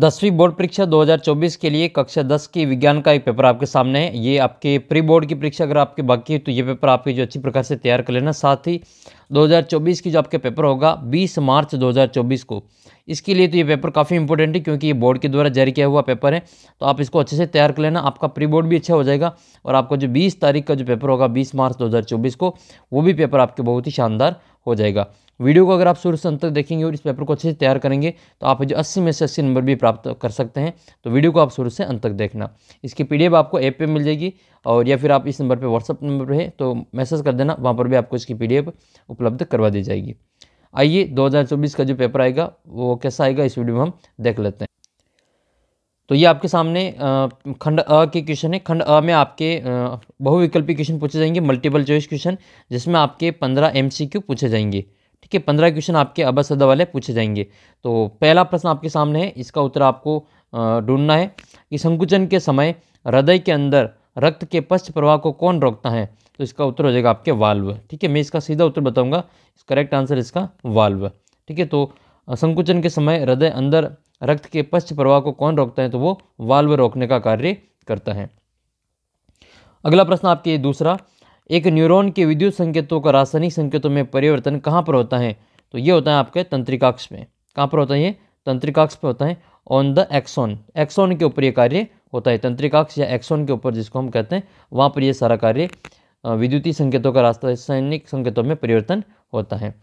दसवीं बोर्ड परीक्षा 2024 के लिए कक्षा 10 की विज्ञान का एक पेपर आपके सामने है ये आपके प्री बोर्ड की परीक्षा अगर आपके बाकी है तो ये पेपर आपके जो अच्छी प्रकार से तैयार कर लेना साथ ही 2024 की जो आपके पेपर होगा 20 मार्च 2024 को इसके लिए तो ये पेपर काफ़ी इंपॉर्टेंट है क्योंकि ये बोर्ड के द्वारा जारी किया हुआ पेपर है तो आप इसको अच्छे से तैयार कर लेना आपका प्री बोर्ड भी अच्छा हो जाएगा और आपका जो बीस तारीख का जो पेपर होगा बीस मार्च दो को वो भी पेपर आपके बहुत ही शानदार हो जाएगा वीडियो को अगर आप शुरू से अंत तक देखेंगे और इस पेपर को अच्छे से तैयार करेंगे तो आप जो अस्सी में से अस्सी नंबर भी प्राप्त कर सकते हैं तो वीडियो को आप शुरू से अंत तक देखना इसकी पीडीएफ आपको ऐप पे मिल जाएगी और या फिर आप इस नंबर पर व्हाट्सअप नंबर पर है तो मैसेज कर देना वहाँ पर भी आपको इसकी पी उपलब्ध करवा दी जाएगी आइए दो का जो पेपर आएगा वो कैसा आएगा इस वीडियो में हम देख लेते हैं तो ये आपके सामने खंड अ के क्वेश्चन है खंड अ में आपके बहुविकल्पी क्वेश्चन पूछे जाएंगे मल्टीपल चॉइस क्वेश्चन जिसमें आपके पंद्रह एमसीक्यू पूछे जाएंगे ठीक है पंद्रह क्वेश्चन आपके अबा सदा वाले पूछे जाएंगे तो पहला प्रश्न आपके सामने है इसका उत्तर आपको ढूंढना है कि संकुचन के समय हृदय के अंदर रक्त के पश्च प्रवाह को कौन रोकता है तो इसका उत्तर हो जाएगा आपके वाल्व ठीक है मैं इसका सीधा उत्तर बताऊंगा करेक्ट आंसर इसका वाल्व ठीक है तो संकुचन के समय हृदय अंदर रक्त के पश्च प्रवाह को कौन रोकता है तो वो वाल्व रोकने का कार्य करता है अगला प्रश्न आपके दूसरा एक न्यूरॉन के विद्युत संकेतों का रासायनिक संकेतों में परिवर्तन कहाँ पर होता है तो ये होता है आपके तंत्रिकाक्ष में कहाँ पर होता है ये तंत्रिकाक्ष पर होता है ऑन द एक्सोन एक्सोन के ऊपर ये कार्य होता है तंत्रिकाक्ष या एक्सोन के ऊपर जिसको हम कहते हैं वहाँ पर ये सारा कार्य विद्युतीय संकेतों का रासायनिक संकेतों में परिवर्तन होता है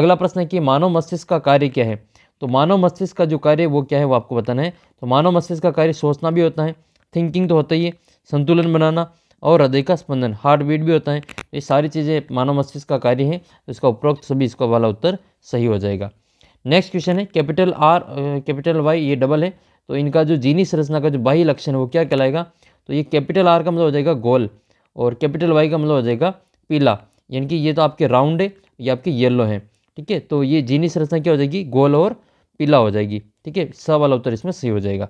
अगला प्रश्न है कि मानव मस्तिष्क का कार्य क्या है तो मानव मस्तिष्क का जो कार्य वो क्या है वो आपको बताना है तो मानव मस्तिष्क का कार्य सोचना भी होता है थिंकिंग तो होता ही है संतुलन बनाना और हृदय का स्पंदन हार्ट बीट भी होता है ये सारी चीज़ें मानव मस्तिष्क का कार्य है तो इसका उपरोक्त सभी इसका वाला उत्तर सही हो जाएगा नेक्स्ट क्वेश्चन है कैपिटल आर कैपिटल वाई ये डबल है तो इनका जो जीनी संरचना का जो बाह्य लक्षण है वो क्या कहलाएगा तो ये कैपिटल आर का मतलब हो जाएगा गोल और कैपिटल वाई का मतलब हो जाएगा पीला यानी कि ये तो आपके राउंड है ये आपके येलो है ठीक है तो ये जीनी संरचना क्या हो जाएगी गोल और पीला हो जाएगी ठीक है स वाला उत्तर इसमें सही हो जाएगा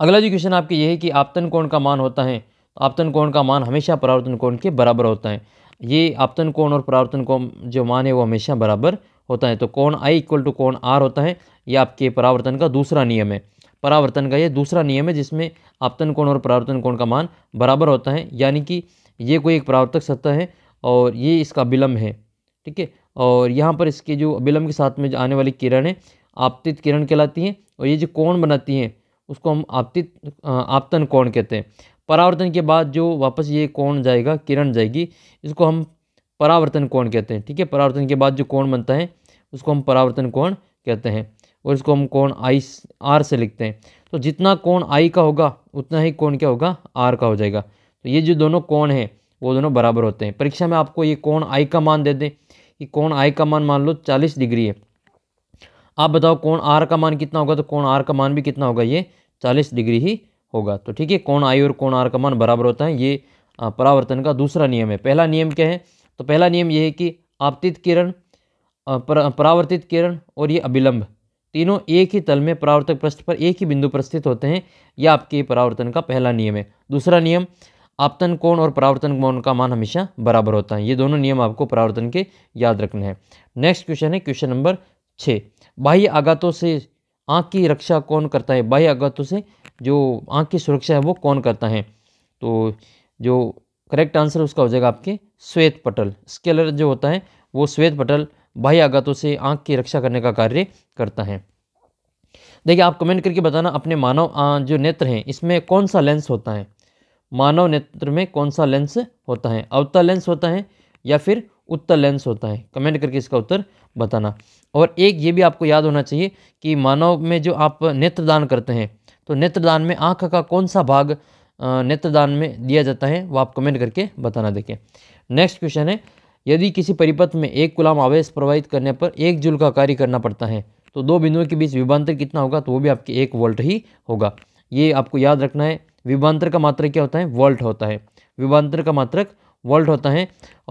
अगला जो क्वेश्चन आपके ये है कि आपतन कोण का मान होता है आपतन कोण का मान हमेशा परावर्तन कोण के बराबर होता है ये आपतन कोण और परावर्तन कोण जो मान है वो हमेशा बराबर होता है तो कोण आई इक्वल टू कोण आर होता है ये आपके परावर्तन का दूसरा नियम है परावर्तन का ये दूसरा नियम है जिसमें आपतन कोण और परावर्तन कोण का मान बराबर होता है यानी कि ये कोई एक परावर्तक सतह है और ये इसका विलम्ब है ठीक है और यहाँ पर इसके जो विलम्ब के साथ में जो आने वाली किरण है आपतित किरण कहलाती हैं और ये जो कोण बनाती हैं उसको हम आपतित आपतन कोण कहते हैं परावर्तन के बाद जो वापस ये कोण जाएगा किरण जाएगी इसको हम परावर्तन कोण कहते हैं ठीक है परावर्तन के बाद जो कोण बनता है उसको हम परावर्तन कोण कहते हैं और इसको हम कोण आई आर से लिखते हैं तो जितना कोण आई का होगा उतना ही कोण क्या होगा आर का हो जाएगा तो ये जो दोनों कोण हैं वो दोनों बराबर होते हैं परीक्षा में आपको ये कोण आई का मान दे दें कि कोण आई का मान मान लो चालीस डिग्री है आप बताओ कोण आर का मान कितना होगा तो कोण आर का मान भी कितना होगा ये चालीस डिग्री ही होगा तो ठीक है कौन आई और कौन आर का मान बराबर होता है ये परावर्तन का दूसरा नियम है पहला नियम क्या है तो पहला नियम ये है कि आपतित किरण परावर्तित किरण और ये अभिलंब तीनों एक ही तल में परावर्तक पृष्ठ पर एक ही बिंदु पर स्थित होते हैं यह आपके परावर्तन का पहला नियम है दूसरा नियम आपतन कोण और परावर्तन कोण का मान हमेशा बराबर होता है ये दोनों नियम आपको परावर्तन के याद रखने हैं नेक्स्ट क्वेश्चन है क्वेश्चन नंबर छः बाह्य आघातों से आँख की रक्षा कौन करता है बाह्य आघातों से जो आँख की सुरक्षा है वो कौन करता है तो जो करेक्ट आंसर उसका हो जाएगा आपके श्वेत पटल स्केलर जो होता है वो श्वेत पटल बाह्य आघातों से आँख की रक्षा करने का कार्य करता है देखिए आप कमेंट करके बताना अपने मानव जो नेत्र हैं इसमें कौन सा लेंस होता है मानव नेत्र में कौन सा लेंस होता है अवतल लेंस होता है या फिर उत्तर लेंस होता है कमेंट करके इसका उत्तर बताना और एक ये भी आपको याद होना चाहिए कि मानव में जो आप नेत्रदान करते हैं तो नेत्रदान में आँख का कौन सा भाग नेत्रदान में दिया जाता है वो आप कमेंट करके बताना देखें नेक्स्ट क्वेश्चन है यदि किसी परिपथ में एक गुलाम आवेश प्रवाहित करने पर एक जूल का कार्य करना पड़ता है तो दो बिंदुओं के बीच विभांतर कितना होगा तो वो भी आपके एक वोल्ट ही होगा ये आपको याद रखना है विभांतर का मात्रक क्या होता है वोल्ट होता है विभांतर का मात्रक वोल्ट होता है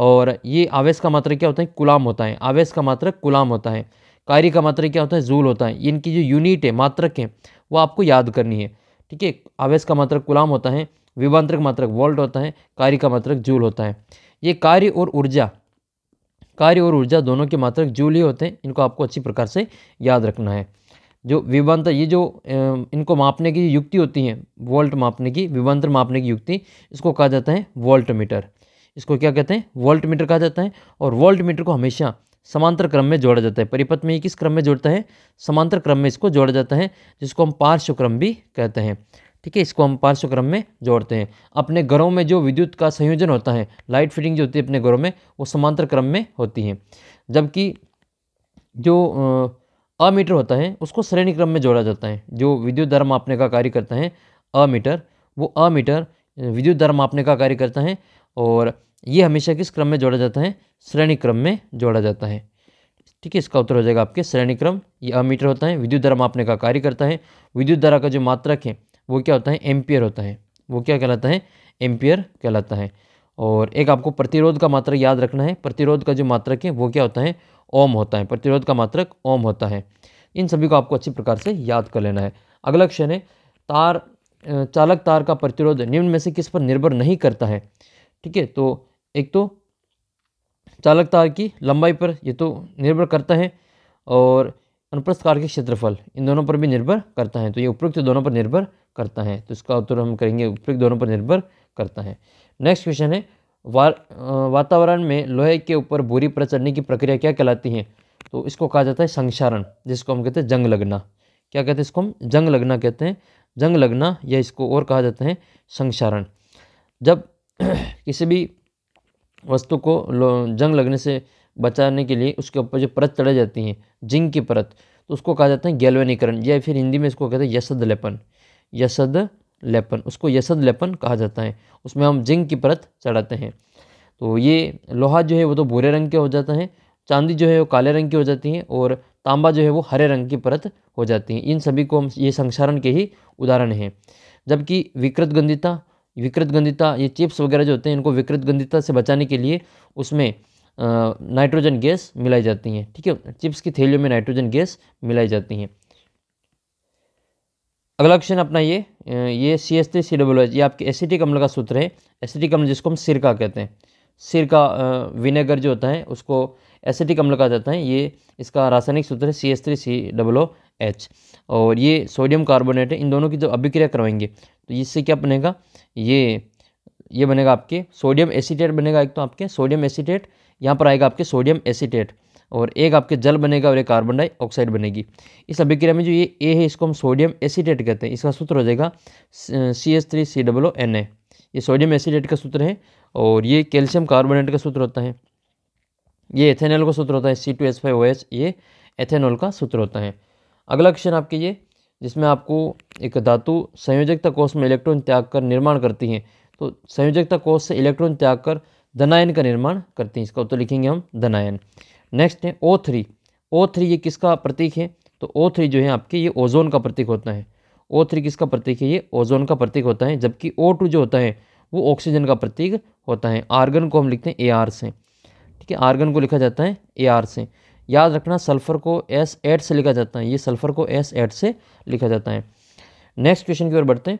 और ये आवेश का मात्रक क्या होता है कुलाम होता है आवेश का मात्रक गुलाम होता है कार्य का मात्रक क्या होता है जूल होता है इनकी जो यूनिट है मात्रक है वह आपको याद करनी है ठीक है आवेश का मात्रक गुलाम होता है विभांतरक मात्रक वोल्ट होता है कार्य का मात्रक जूल होता है ये कार्य और ऊर्जा कार्य और ऊर्जा दोनों के मात्रक जूल ही होते हैं इनको आपको अच्छी प्रकार से याद रखना है जो विभांतर ये जो इनको मापने की युक्ति होती है वोल्ट मापने की विभांतर मापने की युक्ति इसको कहा जाता है वोल्ट मीटर इसको क्या कहते हैं वोल्ट मीटर कहा जाता है और वोल्ट मीटर को हमेशा समांतर क्रम में जोड़ा जाता है परिपथ में किस क्रम में जोड़ता है समांतर क्रम में इसको जोड़ा जाता है जिसको हम पार्श्वक्रम भी कहते हैं ठीक है इसको हम पार्श्वक्रम में जोड़ते हैं अपने घरों में जो विद्युत का संयोजन होता है लाइट फिटिंग जो होती है अपने घरों में वो समांतर क्रम में होती है जबकि जो अमीटर होता है उसको श्रेणी क्रम में जोड़ा जाता है जो विद्युत दर मापने का कार्य करता है अमीटर वो अमीटर विद्युत दर मापने का कार्य करता है और ये हमेशा किस क्रम में जोड़ा जाता है श्रेणी क्रम में जोड़ा जाता है ठीक है इसका उत्तर हो जाएगा आपके श्रेणी क्रम ये अमीटर होता है विद्युत धारा मापने का कार्य करता है विद्युत धारा का जो मात्रक है वो क्या होता है एम्पियर होता है वो क्या कहलाता है एम्पियर कहलाता है और एक आपको प्रतिरोध का मात्रक याद रखना है प्रतिरोध का जो मात्रक है वो क्या होता है ओम होता है प्रतिरोध का मात्रक ओम होता है इन सभी को आपको अच्छी प्रकार से याद कर लेना है अगला क्षण है तार चालक तार का प्रतिरोध निम्न में से किस पर निर्भर नहीं करता है ठीक है तो एक तो चालक तार की लंबाई पर ये तो निर्भर करता है और अनुप्रस्थ कार के क्षेत्रफल इन दोनों पर भी निर्भर करता है तो ये उपयुक्त दोनों पर निर्भर करता है तो इसका उत्तर हम करेंगे उपयुक्त दोनों पर निर्भर करता है नेक्स्ट क्वेश्चन है वा वातावरण में लोहे के ऊपर बोरी पर चढ़ने की प्रक्रिया क्या कहलाती है तो इसको कहा जाता है संक्षारण जिसको हम कहते हैं जंग लगना क्या कहते हैं इसको हम जंग लगना कहते हैं जंग लगना या इसको और कहा जाता है संक्षारण जब किसी भी वस्तु को जंग लगने से बचाने के लिए उसके ऊपर जो परत चढ़ाई जाती हैं जिंक की परत तो उसको कहा जाता है गैल्वेनीकरण या फिर हिंदी में इसको कहते हैं यसद लेपन यसद लेपन उसको यसद लेपन कहा जाता है उसमें हम जिंक की परत चढ़ाते हैं तो ये लोहा जो है वो तो भूरे रंग के हो जाता है चांदी जो है वो काले रंग की हो जाती है और तांबा जो है वो हरे रंग की परत हो जाती है इन सभी को हम ये संक्षारण के ही उदाहरण हैं जबकि विकृत गंधिता विकृत गंधिता ये चिप्स वगैरह जो होते हैं इनको विकृत गंधिता से बचाने के लिए उसमें नाइट्रोजन गैस मिलाई जाती हैं ठीक है चिप्स की थैलियों में नाइट्रोजन गैस मिलाई जाती हैं अगला क्वेश्चन अपना ये ये C S T C W H ये आपके एसिटिक अम्ल का सूत्र है एसिटिक अम्ल जिसको हम सिरका कहते हैं सिरका विनेगर जो होता है उसको एसिटिक अम्ल कहा जाता है ये इसका रासायनिक सूत्र है C S three C double H और ये सोडियम कार्बोनेट है इन दोनों की जो अभिक्रिया करवाएंगे तो इससे क्या बनेगा ये ये बनेगा आपके सोडियम एसीटेट बनेगा एक तो आपके सोडियम एसीटेट यहाँ पर आएगा आपके सोडियम एसीटेट और एक आपके जल बनेगा और एक कार्बन डाइऑक्साइड बनेगी इस अभिक्रिया में जो ये ए है इसको हम सोडियम एसीटेट कहते हैं इसका सूत्र हो जाएगा C S three C double N A ये सोडियम एसीडेट का सूत्र है और ये कैल्शियम कार्बोनेट का सूत्र होता है ये एथेनॉल का सूत्र होता है C two S five O H ये एथेनॉल का सूत्र होता है अगला क्वेश्चन आपके ये जिसमें आपको एक धातु संयोजकता कोष में इलेक्ट्रॉन त्याग कर निर्माण करती है तो संयोजकता कोष से इलेक्ट्रॉन त्याग कर धनायन का निर्माण करती हैं इसका उत्तर लिखेंगे हम धनायन नेक्स्ट है ओ थ्री ओ थ्री ये किसका प्रतीक है तो ओ थ्री जो है आपके ये ओजोन का प्रतीक होता है ओ थ्री किसका प्रतीक है ये ओजोन का प्रतीक होता है जबकि ओ टू जो होता है वो ऑक्सीजन का प्रतीक होता है आर्गन को हम लिखते हैं ए आर से ठीक है आर्गन को लिखा जाता है ए आर से याद रखना सल्फर को एस एड से लिखा जाता है ये सल्फर को एस एड से लिखा जाता है नेक्स्ट क्वेश्चन की ओर बढ़ते हैं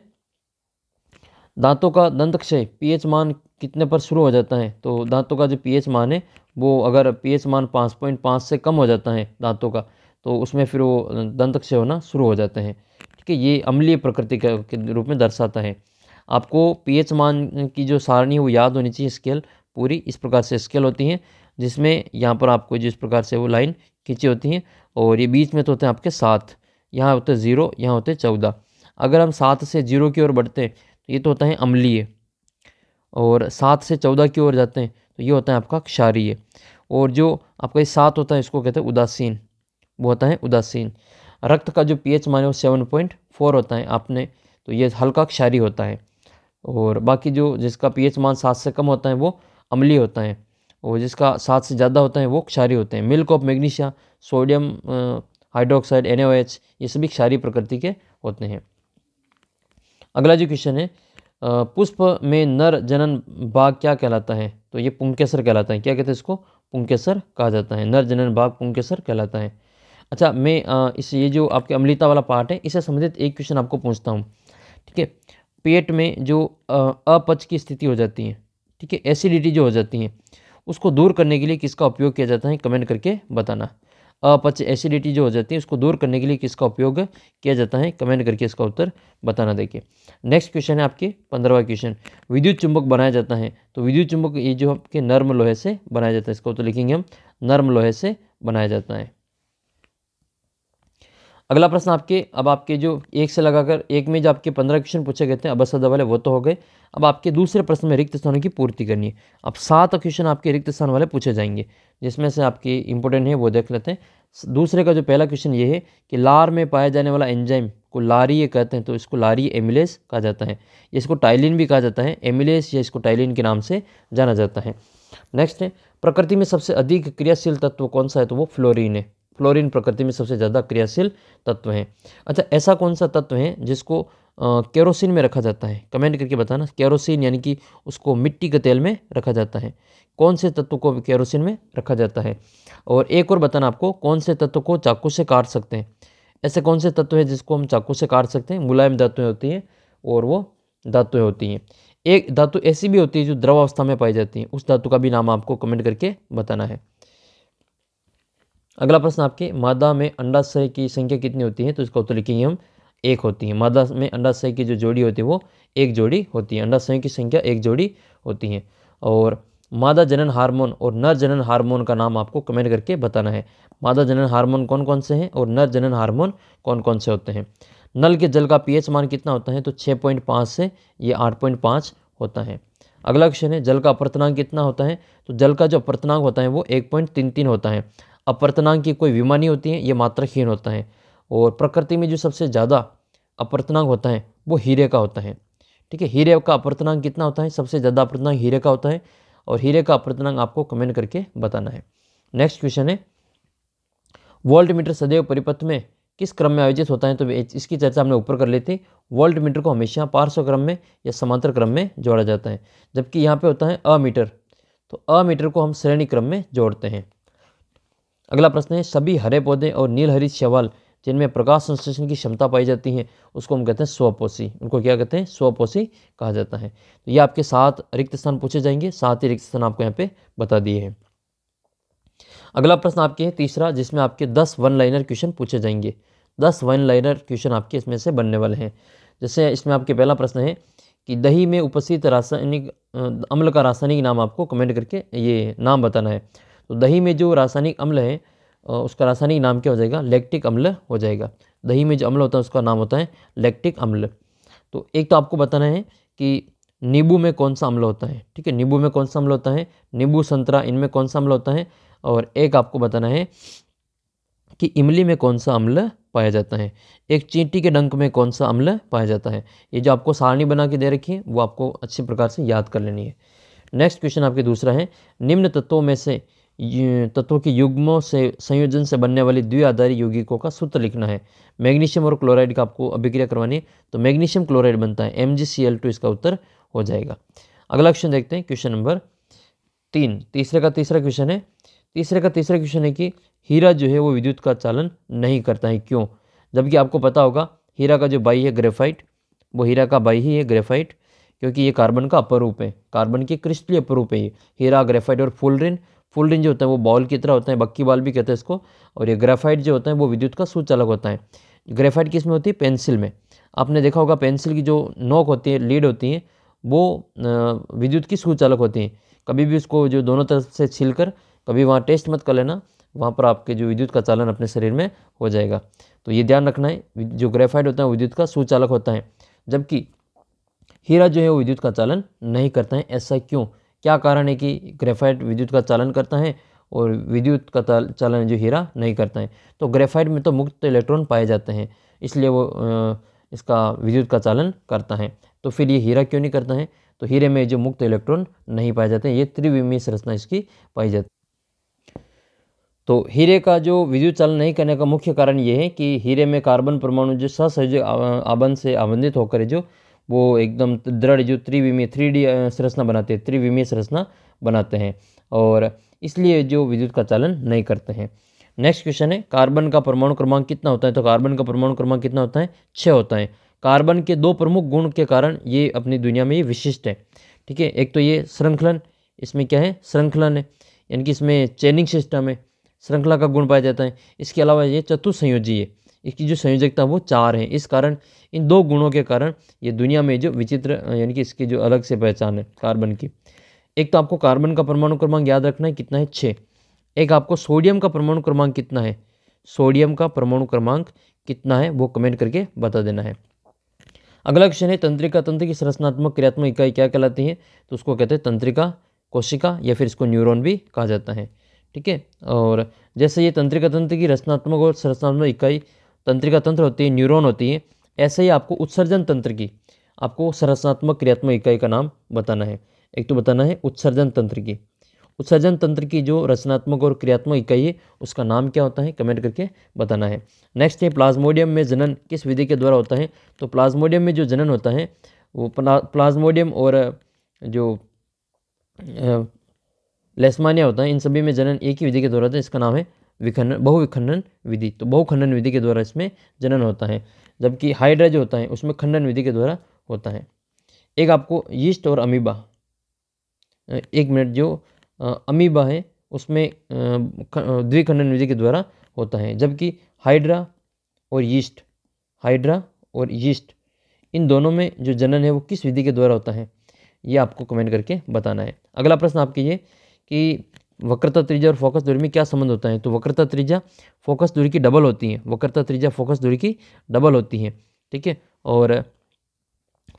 दांतों का दंत क्षय पीएच मान कितने पर शुरू हो जाता है तो दांतों का जो पीएच मान है वो अगर पीएच मान पाँच पॉइंट पाँच से कम हो जाता है दांतों का तो उसमें फिर वो दंत क्षय होना शुरू हो जाते हैं ठीक है ये अम्लीय प्रकृति के रूप में दर्शाता है आपको पीएच मान की जो सारणी है वो याद होनी चाहिए स्केल पूरी इस प्रकार से स्केल होती हैं जिसमें यहाँ पर आपको जिस प्रकार से वो लाइन खींची होती हैं और ये बीच में तो होते हैं आपके सात यहाँ होते ज़ीरो यहाँ होते हैं चौदह अगर हम सात से ज़ीरो की ओर बढ़ते हैं तो ये तो होता है अमलीय और सात से चौदह की ओर जाते हैं तो ये होता है आपका क्षारीय और जो आपका ये सात होता है इसको कहते हैं उदासीन वो होता है उदासीन रक्त का जो पी एच माने वो सेवन पॉइंट फोर होता है आपने तो ये हल्का क्षारी होता है और बाकी जो जिसका पी एच मान सात से कम होता है वो अमली होता है और जिसका सात से ज़्यादा होता है वो क्षारी होते हैं milk of magnesia sodium hydroxide एन ये सभी क्षारी प्रकृति के होते हैं अगला जो क्वेश्चन है पुष्प में नर जनन भाग क्या कहलाता है तो ये पुंकेसर कहलाता है क्या कहते हैं इसको पुंकेसर कहा जाता है नर जनन भाग पुंकेसर कहलाता है अच्छा मैं इस ये जो आपके अम्लिता वाला पार्ट है इससे संबंधित एक क्वेश्चन आपको पूछता हूँ ठीक है पेट में जो अपच की स्थिति हो जाती है ठीक है एसिडिटी जो हो जाती है उसको दूर करने के लिए किसका उपयोग किया जाता है कमेंट करके बताना अपच एसिडिटी जो हो जाती है उसको दूर करने के लिए किसका उपयोग किया जाता है कमेंट करके इसका उत्तर बताना देखिए नेक्स्ट क्वेश्चन है आपके पंद्रहवा क्वेश्चन विद्युत चुंबक बनाया जाता है तो विद्युत चुंबक ये जो आपके नर्म लोहे से बनाया जाता है इसका उत्तर लिखेंगे हम नर्म लोहे से बनाया जाता है अगला प्रश्न आपके अब आपके जो एक से लगाकर एक में जो आपके पंद्रह क्वेश्चन पूछे गए थे अब सदा वाले वो तो हो गए अब आपके दूसरे प्रश्न में रिक्त स्थानों की पूर्ति करनी है अब सात क्वेश्चन आपके रिक्त स्थान वाले पूछे जाएंगे जिसमें से आपके इंपॉर्टेंट है वो देख लेते हैं दूसरे का जो पहला क्वेश्चन ये है कि लार में पाया जाने वाला एंजाइम को लारी कहते हैं तो इसको लारी एमिलेस कहा जाता है इसको टाइलिन भी कहा जाता है एमिलेस या इसको टाइलिन के नाम से जाना जाता है नेक्स्ट है प्रकृति में सबसे अधिक क्रियाशील तत्व कौन सा है तो वो फ्लोरिन है फ्लोरीन प्रकृति में सबसे ज़्यादा क्रियाशील तत्व हैं अच्छा ऐसा कौन सा तत्व है जिसको केरोसिन में रखा जाता है कमेंट करके बताना केरोसिन यानी कि उसको मिट्टी के तेल में रखा जाता है कौन से तत्व को केरोसिन में रखा जाता है और एक और बताना आपको कौन से तत्व को चाकू से काट सकते हैं ऐसे कौन से तत्व हैं जिसको हम चाकू से काट सकते हैं मुलायम धातुएँ होती हैं और वो धातुएँ होती हैं एक धातु ऐसी भी होती है जो द्रव अवस्था में पाई जाती है उस धातु का भी नाम आपको कमेंट करके बताना है अगला प्रश्न आपके मादा में अंडाशय की संख्या कितनी होती है तो इसका उत्तर लिखेंगे हम एक होती है मादा में अंडाशय की जो जोड़ी होती है वो एक जोड़ी होती है अंडाशय की संख्या एक जोड़ी होती है और मादा जनन हार्मोन और नर जनन हार्मोन का नाम आपको कमेंट करके बताना है मादा जनन हार्मोन कौन कौन से हैं और नर जनन हार्मोन कौन कौन से होते हैं नल के जल का पीएच मान कितना होता है तो 6.5 से ये 8.5 होता है अगला क्वेश्चन है जल का अपर्तनांक कितना होता है तो जल का जो अपर्तनांक होता है वो एक पॉइंट तीन तीन होता है अपर्तनांक की कोई विमा नहीं होती है ये मात्राहीन होता है और प्रकृति में जो सबसे ज़्यादा अपर्तनांक होता है वो हीरे का होता है ठीक है हीरे का अपर्तनांक कितना होता है सबसे ज़्यादा अपर्तनांक हीरे का होता है और हीरे का अपर्तनांक आपको कमेंट करके बताना है नेक्स्ट क्वेश्चन है वोल्ट मीटर सदैव परिपथ में किस क्रम में आयोजित होता है तो इसकी चर्चा हमने ऊपर कर ली थी वर्ल्ड मीटर को हमेशा पार्श्व क्रम में या समांतर क्रम में जोड़ा जाता है जबकि यहाँ पे होता है अ मीटर तो अ मीटर को हम श्रेणी क्रम में जोड़ते हैं अगला प्रश्न है सभी हरे पौधे और नीलहरित शवाल जिनमें प्रकाश संश्लेषण की क्षमता पाई जाती है उसको हम कहते हैं स्वपोषी उनको क्या कहते हैं स्वपोषी कहा जाता है तो ये आपके साथ रिक्त स्थान पूछे जाएंगे साथ ही रिक्त स्थान आपको यहाँ पे बता दिए हैं अगला प्रश्न आपके है तीसरा जिसमें आपके दस वन लाइनर क्वेश्चन पूछे जाएंगे दस वन लाइनर क्वेश्चन आपके इसमें से बनने वाले हैं जैसे इसमें आपके पहला प्रश्न है कि दही में उपस्थित रासायनिक अम्ल का रासायनिक नाम आपको कमेंट करके ये नाम बताना है तो दही में जो रासायनिक अम्ल है उसका रासायनिक नाम क्या हो जाएगा लैक्टिक अम्ल हो जाएगा दही में जो अम्ल होता है उसका नाम होता है लैक्टिक अम्ल तो एक तो आपको बताना है कि नींबू में कौन सा अम्ल होता है ठीक है नींबू में कौन सा अम्ल होता है नींबू संतरा इनमें कौन सा अम्ल होता है और एक आपको बताना है कि इमली में कौन सा अम्ल पाया जाता है एक चींटी के डंक में कौन सा अम्ल पाया जाता है ये जो आपको सारणी बना के दे रखी है वो आपको अच्छे प्रकार से याद कर लेनी है नेक्स्ट क्वेश्चन आपके दूसरा है निम्न तत्वों में से तत्वों के युग्मों से संयोजन से बनने वाली द्विआधारी यौगिकों का सूत्र लिखना है मैग्नीशियम और क्लोराइड का आपको अभिक्रिया करवानी है तो मैग्नीशियम क्लोराइड बनता है एम इसका उत्तर हो जाएगा अगला क्वेश्चन देखते हैं क्वेश्चन नंबर तीन तीसरे का तीसरा क्वेश्चन है तीसरे का तीसरा क्वेश्चन है कि हीरा जो है वो विद्युत का चालन नहीं करता है क्यों जबकि आपको पता होगा हीरा का जो बाई है ग्रेफाइट वो हीरा का बाई ही है ग्रेफाइट क्योंकि ये कार्बन का अपर रूप है कार्बन के क्रिस्टली अपर रूप है ये हीरा ग्रेफाइट और फुलरिन फुलरिन जो होता है वो बॉल की तरह होता है बक्की बॉल भी कहते हैं इसको और ये ग्रेफाइट जो होता है वो विद्युत का सुचालक होता है ग्रेफाइट किस में होती है पेंसिल में आपने देखा होगा पेंसिल की जो नोक होती है लीड होती है वो विद्युत की सुचालक होती है कभी भी उसको जो दोनों तरफ से छिलकर कभी वहाँ टेस्ट मत कर लेना वहाँ पर आपके जो विद्युत का चालन अपने शरीर में हो जाएगा तो ये ध्यान रखना है जो ग्रेफाइट होता है विद्युत का सुचालक होता है जबकि हीरा जो है वो विद्युत का चालन नहीं करता है ऐसा क्यों क्या कारण है कि ग्रेफाइट विद्युत का चालन करता है और विद्युत का चालन जो हीरा नहीं करता है तो ग्रेफाइट में तो मुक्त इलेक्ट्रॉन पाए जाते हैं इसलिए वो इसका विद्युत का चालन करता है तो फिर ये हीरा क्यों नहीं करता है तो हीरे में जो मुक्त इलेक्ट्रॉन नहीं पाए जाते हैं ये त्रिविमीय संरचना इसकी पाई जाती है तो हीरे का जो विद्युत चालन नहीं करने का मुख्य कारण ये है कि हीरे में कार्बन परमाणु जो सहसंयोजक आबन से आबंधित होकर जो वो एकदम दृढ़ जो त्रिविमीय थ्री डी संरचना बनाते हैं त्रिविमीय संरचना बनाते हैं और इसलिए जो विद्युत का चालन नहीं करते हैं नेक्स्ट क्वेश्चन है कार्बन का परमाणु क्रमांक कितना होता है तो कार्बन का परमाणु क्रमांक कितना होता है छः होता है कार्बन के दो प्रमुख गुण के कारण ये अपनी दुनिया में ये विशिष्ट है ठीक है एक तो ये श्रृंखलन इसमें क्या है श्रृंखलन है यानी कि इसमें चेनिंग सिस्टम है श्रृंखला का गुण पाया जाता है इसके अलावा ये चतुसंयोजी है इसकी जो संयोजकता वो चार है इस कारण इन दो गुणों के कारण ये दुनिया में जो विचित्र यानी कि इसकी जो अलग से पहचान है कार्बन की एक तो आपको कार्बन का परमाणु क्रमांक याद रखना है कितना है छः एक आपको सोडियम का परमाणु क्रमांक कितना है सोडियम का परमाणु क्रमांक कितना है वो कमेंट करके बता देना है अगला क्वेश्चन है तंत्रिका तंत्र की संरचनात्मक क्रियात्मक इकाई क्या कहलाती है तो उसको कहते हैं तंत्रिका कोशिका या फिर इसको न्यूरॉन भी कहा जाता है ठीक है और जैसे ये तंत्रिका तंत्र की रचनात्मक और संरचनात्मक इकाई तंत्रिका तंत्र होती है न्यूरॉन होती है ऐसे ही आपको उत्सर्जन तंत्र की आपको संरचनात्मक क्रियात्मक इकाई का नाम बताना है एक तो बताना है उत्सर्जन तंत्र की उत्सर्जन तंत्र की जो रचनात्मक और क्रियात्मक इकाई है उसका नाम क्या होता है कमेंट करके बताना है नेक्स्ट है प्लाज्मोडियम में जनन किस विधि के द्वारा होता है तो प्लाज्मोडियम में जो जनन होता है वो प्लाज्मोडियम और जो लेस्मानिया होता है इन सभी में जनन एक ही विधि के द्वारा होता है इसका नाम है विखंडन बहुविखंडन विधि तो बहुखंडन विधि के द्वारा इसमें जनन होता है जबकि हाइड्रा जो होता है उसमें खंडन विधि के द्वारा होता है एक आपको यीस्ट और अमीबा एक मिनट जो अमीबा है उसमें द्विखंडन विधि के द्वारा होता है जबकि हाइड्रा और यीस्ट हाइड्रा और यीस्ट इन दोनों में जो जनन है वो किस विधि के द्वारा होता है ये आपको कमेंट करके बताना है अगला प्रश्न आपके ये कि वक्रता त्रिज्या और फोकस दूरी में क्या संबंध होता है तो वक्रता त्रिज्या फोकस दूरी की डबल होती है वक्रता त्रिज्या फोकस दूरी की डबल होती है ठीक है और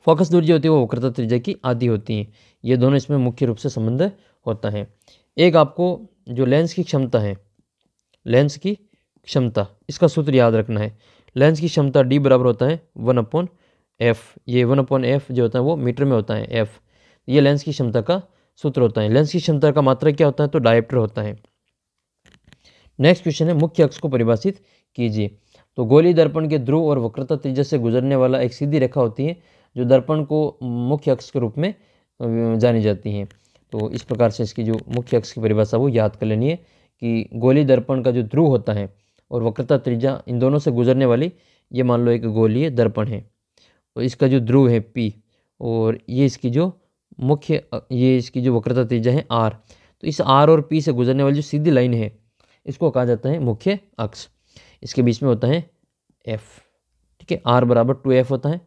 फोकस दूरी जो होती है वो वक्रता त्रिज्या की आधी होती है ये दोनों इसमें मुख्य रूप से संबंध होता है एक आपको जो लेंस की क्षमता है लेंस की क्षमता इसका सूत्र याद रखना है लेंस की क्षमता डी बराबर होता है वन अपॉन एफ ये वन अपॉन एफ जो होता है वो मीटर में होता है एफ ये लेंस की क्षमता का सूत्र होता है लेंस की क्षमता का मात्रा क्या होता है तो डायप्टर होता है नेक्स्ट क्वेश्चन है मुख्य अक्ष को परिभाषित कीजिए तो गोली दर्पण के ध्रुव और वक्रता त्रिज्या से गुजरने वाला एक सीधी रेखा होती है जो दर्पण को मुख्य अक्ष के रूप में जानी जाती है तो इस प्रकार से इसकी जो मुख्य अक्ष की परिभाषा वो याद कर लेनी है कि गोली दर्पण का जो ध्रुव होता है और वक्रता त्रिज्या इन दोनों से गुजरने वाली ये मान लो एक गोलीय दर्पण है और तो इसका जो ध्रुव है पी और ये इसकी जो मुख्य ये इसकी जो वक्रता त्रिज्या है आर तो इस आर और पी से गुजरने वाली जो सीधी लाइन है इसको कहा जाता है मुख्य अक्ष इसके बीच में होता है एफ ठीक है आर बराबर टू एफ होता है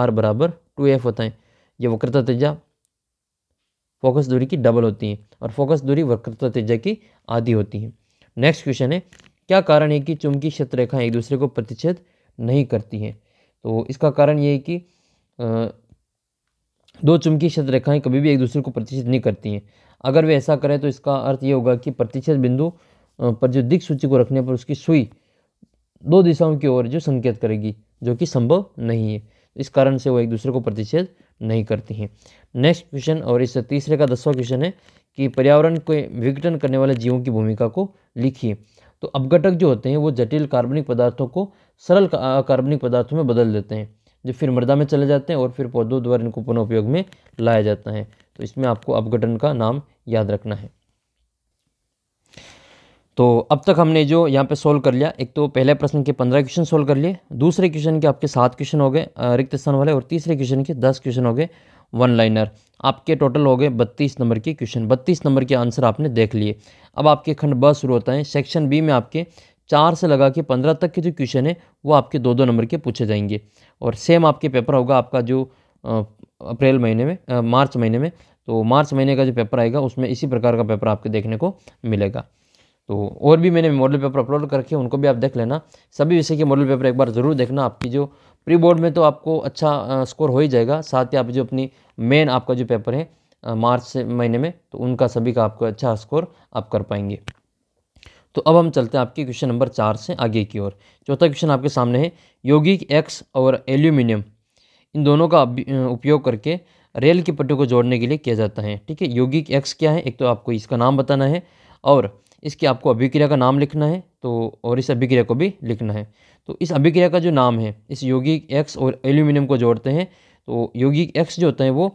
आर बराबर टू एफ होता है ये वक्रता त्रिज्या फोकस दूरी की डबल होती है और फोकस दूरी वक्रता त्रिज्या की आधी होती है नेक्स्ट क्वेश्चन है क्या कारण है कि चुंबकीय क्षेत्र रेखाएं एक दूसरे को प्रतिच्छेद नहीं करती हैं तो इसका कारण ये है कि दो चुंबकीय क्षेत्र रेखाएं कभी भी एक दूसरे को प्रतिशत नहीं करती हैं अगर वे ऐसा करें तो इसका अर्थ ये होगा कि प्रतिशत बिंदु पर जो दिख सूची को रखने पर उसकी सुई दो दिशाओं की ओर जो संकेत करेगी जो कि संभव नहीं है इस कारण से वो एक दूसरे को प्रतिषेध नहीं करती हैं नेक्स्ट क्वेश्चन और इस तीसरे का दसवां क्वेश्चन है कि पर्यावरण को विघटन करने वाले जीवों की भूमिका को लिखिए तो अपघटक जो होते हैं वो जटिल कार्बनिक पदार्थों को सरल कार्बनिक पदार्थों में बदल देते हैं जो फिर मृदा में चले जाते हैं और फिर पौधों द्वारा इनको पुनः उपयोग में लाया जाता है तो इसमें आपको अपघटन का नाम याद रखना है तो अब तक हमने जो यहाँ पे सोल्व कर लिया एक तो पहले प्रश्न के पंद्रह क्वेश्चन सोल्व कर लिए दूसरे क्वेश्चन के आपके सात क्वेश्चन हो गए रिक्त स्थान वाले और तीसरे क्वेश्चन के दस क्वेश्चन हो गए वन लाइनर आपके टोटल हो गए बत्तीस नंबर के क्वेश्चन बत्तीस नंबर के आंसर आपने देख लिए अब आपके खंड ब शुरू होता है सेक्शन बी में आपके चार से लगा के पंद्रह तक के जो क्वेश्चन है वो आपके दो दो नंबर के पूछे जाएंगे और सेम आपके पेपर होगा आपका जो अप्रैल महीने में आ, मार्च महीने में तो मार्च महीने का जो पेपर आएगा उसमें इसी प्रकार का पेपर आपके देखने को मिलेगा तो और भी मैंने मॉडल पेपर अपलोड करके उनको भी आप देख लेना सभी विषय के मॉडल पेपर एक बार ज़रूर देखना आपकी जो प्री बोर्ड में तो आपको अच्छा स्कोर हो ही जाएगा साथ ही आप जो अपनी मेन आपका जो पेपर है मार्च महीने में तो उनका सभी का आपको अच्छा स्कोर आप कर पाएंगे तो अब हम चलते हैं आपके क्वेश्चन नंबर चार से आगे की ओर चौथा क्वेश्चन आपके सामने है यौगिक एक्स और एल्यूमिनियम इन दोनों का उपयोग करके रेल की पट्टों को जोड़ने के लिए किया जाता है ठीक है यौगिक एक्स क्या है एक तो आपको इसका नाम बताना है और इसकी आपको अभिक्रिया का नाम लिखना है तो और इस अभिक्रिया को भी लिखना है तो इस अभिक्रिया का जो नाम है इस यौगिक एक्स और एल्यूमिनियम को जोड़ते हैं तो यौगिक एक्स जो होता है वो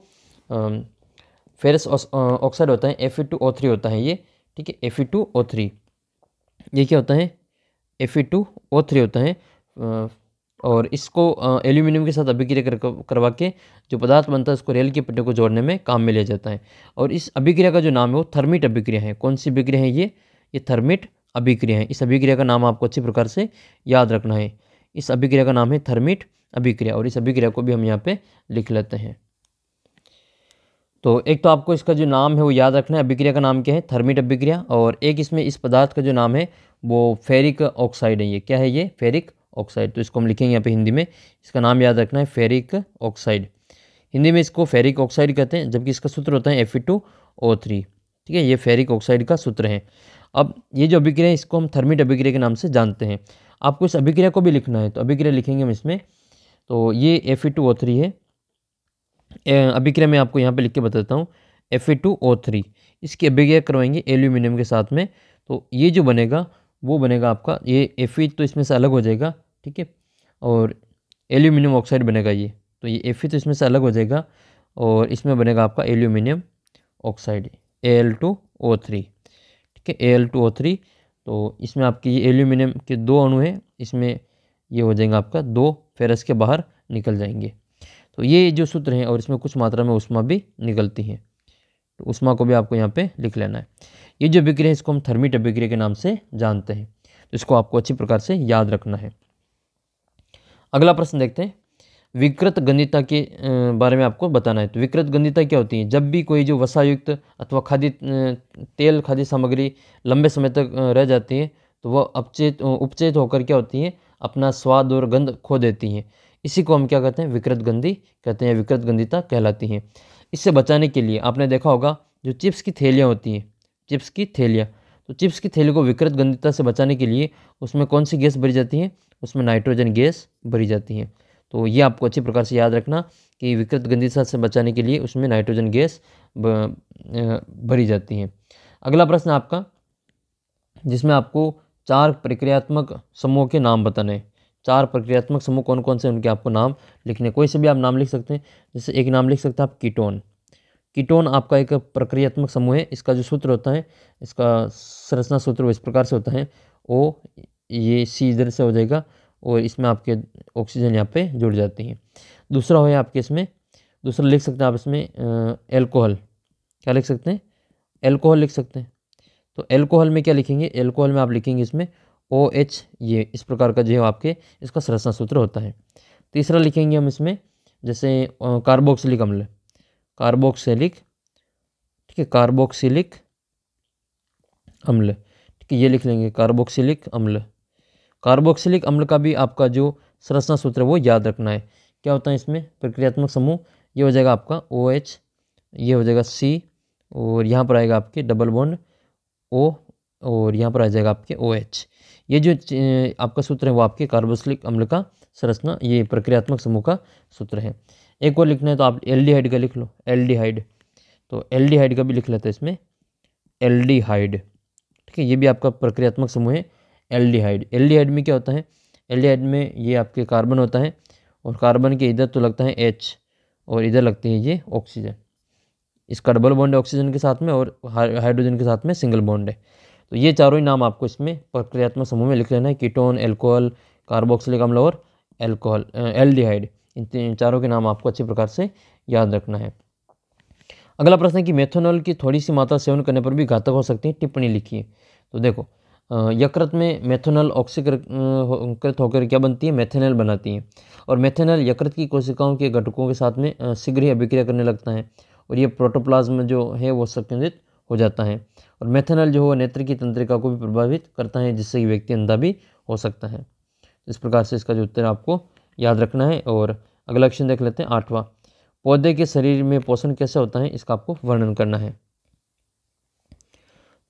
फेरस ऑक्साइड होता है एफ होता है ये ठीक है एफ ये क्या होता है F E two O three होता है और इसको एल्यूमिनियम के साथ अभिक्रिया कर, करवा के जो पदार्थ बनता है उसको रेल के पट्टे को जोड़ने में काम में लिया जाता है और इस अभिक्रिया का जो नाम है वो थर्मिट अभिक्रिया है कौन सी अभिक्रिया है ये ये थर्मिट अभिक्रिया है इस अभिक्रिया का नाम आपको अच्छी प्रकार से याद रखना है इस अभिक्रिया का नाम है थर्मिट अभिक्रिया और इस अभिक्रिया को भी हम यहाँ पर लिख लेते हैं तो एक तो आपको इसका जो नाम है वो याद रखना है अभिक्रिया का नाम क्या है थर्मिट अभिक्रिया और एक इसमें इस पदार्थ का जो नाम है वो फेरिक ऑक्साइड है ये क्या है ये फेरिक ऑक्साइड तो इसको हम लिखेंगे यहाँ पे हिंदी में इसका नाम याद रखना है फेरिक ऑक्साइड हिंदी में इसको फेरिक ऑक्साइड कहते हैं जबकि इसका सूत्र होता है एफ ठीक है ये फेरिक ऑक्साइड का सूत्र है अब ये जो अभिक्रिया है इसको हम थर्मिट अभिक्रिया के नाम से जानते हैं आपको इस अभिक्रिया को भी लिखना है तो अभिक्रिया लिखेंगे हम इसमें तो ये एफ है अभिक्रिया मैं आपको यहाँ पे लिख के बताता हूँ F A two O three इसकी अभिक्रिया करवाएंगे एल्यूमिनियम के साथ में तो ये जो बनेगा वो बनेगा आपका ये एफ ई तो इसमें से अलग हो जाएगा ठीक है और एल्यूमिनियम ऑक्साइड बनेगा ये तो ये एफ ई तो इसमें से अलग हो जाएगा और इसमें बनेगा आपका aluminium oxide L two O three ठीक है एल टू ओ थ्री तो इसमें आपके ये एल्यूमिनियम के दो अणु हैं इसमें ये हो जाएंगे आपका दो फेरस के बाहर निकल जाएंगे तो ये जो सूत्र हैं और इसमें कुछ मात्रा में उष्मा भी निकलती है तो उष्मा को भी आपको यहाँ पे लिख लेना है ये जो बिक्रिया है इसको हम थर्मिट अभिक्रिया के नाम से जानते हैं तो इसको आपको अच्छी प्रकार से याद रखना है अगला प्रश्न देखते हैं विकृत गंधिता के बारे में आपको बताना है तो विकृत गंधिता क्या होती है जब भी कोई जो वसायुक्त अथवा खाद्य तेल खाद्य सामग्री लंबे समय तक रह जाती है तो वह अपचेत उपचेत होकर क्या होती है अपना स्वाद और गंध खो देती हैं इसी को हम क्या कहते हैं विकृत गंदी कहते हैं विकृत गंदिता कहलाती हैं इससे बचाने के लिए आपने देखा होगा जो चिप्स की थैलियाँ होती हैं चिप्स की थैलियाँ तो चिप्स की थैली को विकृत गंदिता से बचाने के लिए उसमें कौन सी गैस भरी जाती है उसमें नाइट्रोजन गैस भरी जाती है तो ये आपको अच्छी प्रकार से याद रखना कि विकृत गंदिता से बचाने के लिए उसमें नाइट्रोजन गैस भरी जाती है अगला प्रश्न आपका जिसमें आपको चार प्रक्रियात्मक समूह के नाम बताने चार प्रक्रियात्मक समूह कौन कौन से उनके आपको नाम लिखने कोई से भी आप नाम लिख सकते हैं जैसे एक नाम लिख सकते हैं आप कीटोन कीटोन आपका एक प्रक्रियात्मक समूह है इसका जो सूत्र होता है इसका संरचना सूत्र इस प्रकार से होता है ओ ये सी इधर से हो जाएगा और इसमें आपके ऑक्सीजन यहाँ पे जुड़ जाती हैं दूसरा हो है आपके इसमें दूसरा लिख सकते हैं आप इसमें एल्कोहल क्या लिख सकते हैं एल्कोहल लिख सकते हैं तो एल्कोहल में क्या लिखेंगे एल्कोहल में आप लिखेंगे इसमें ओ एच ये इस प्रकार का जो है आपके इसका संरचना सूत्र होता है तीसरा लिखेंगे हम इसमें जैसे कार्बोक्सिलिक अम्ल कार्बोक्सिलिक ठीक है कार्बोक्सिलिक अम्ल ठीक है ये लिख लेंगे कार्बोक्सिलिक अम्ल कार्बोक्सिलिक अम्ल का भी आपका जो संरचना सूत्र है वो याद रखना है क्या होता है इसमें प्रक्रियात्मक समूह ये हो जाएगा आपका ओ एच ये हो जाएगा सी और यहाँ पर आएगा आपके डबल बॉन्ड ओ और यहाँ पर आ जाएगा आपके ओ OH. एच ये जो आपका सूत्र है वो आपके कार्बोसलिक अम्ल का संरचना ये प्रक्रियात्मक समूह का सूत्र है एक और लिखना है तो आप एल्डिहाइड का लिख लो एल्डिहाइड तो एल्डिहाइड का भी लिख लेते हैं इसमें एल्डिहाइड ठीक है ये भी आपका प्रक्रियात्मक समूह है एल्डिहाइड एल्डिहाइड में क्या होता है एल्डिहाइड में ये आपके कार्बन होता है और कार्बन के इधर तो लगता है एच और इधर लगती है ये ऑक्सीजन इसका डबल बॉन्ड है ऑक्सीजन के साथ में और हाइड्रोजन के साथ में सिंगल बॉन्ड है तो ये चारों ही नाम आपको इसमें प्रक्रियात्मक समूह में लिख लेना है कीटोन एल्कोहल कार्बोक्सिलिक अम्ल और एल्कोहल एल्डिहाइड इन चारों के नाम आपको अच्छे प्रकार से याद रखना है अगला प्रश्न है कि मेथोनॉल की थोड़ी सी मात्रा सेवन करने पर भी घातक हो सकती है टिप्पणी लिखिए तो देखो यकृत में मेथोनॉल ऑक्सीकृत होकर क्या बनती है मेथेनॉल बनाती है और मेथेनॉल यकृत की कोशिकाओं के घटकों के साथ में शीघ्र ही अभिक्रिया करने लगता है और ये प्रोटोप्लाज्म जो है वो संकेंद्रित हो जाता है और मेथेनॉल जो है नेत्र की तंत्रिका को भी प्रभावित करता है जिससे कि व्यक्ति अंधा भी हो सकता है इस प्रकार से इसका जो उत्तर आपको याद रखना है और अगला क्वेश्चन देख लेते हैं आठवां पौधे के शरीर में पोषण कैसे होता है इसका आपको वर्णन करना है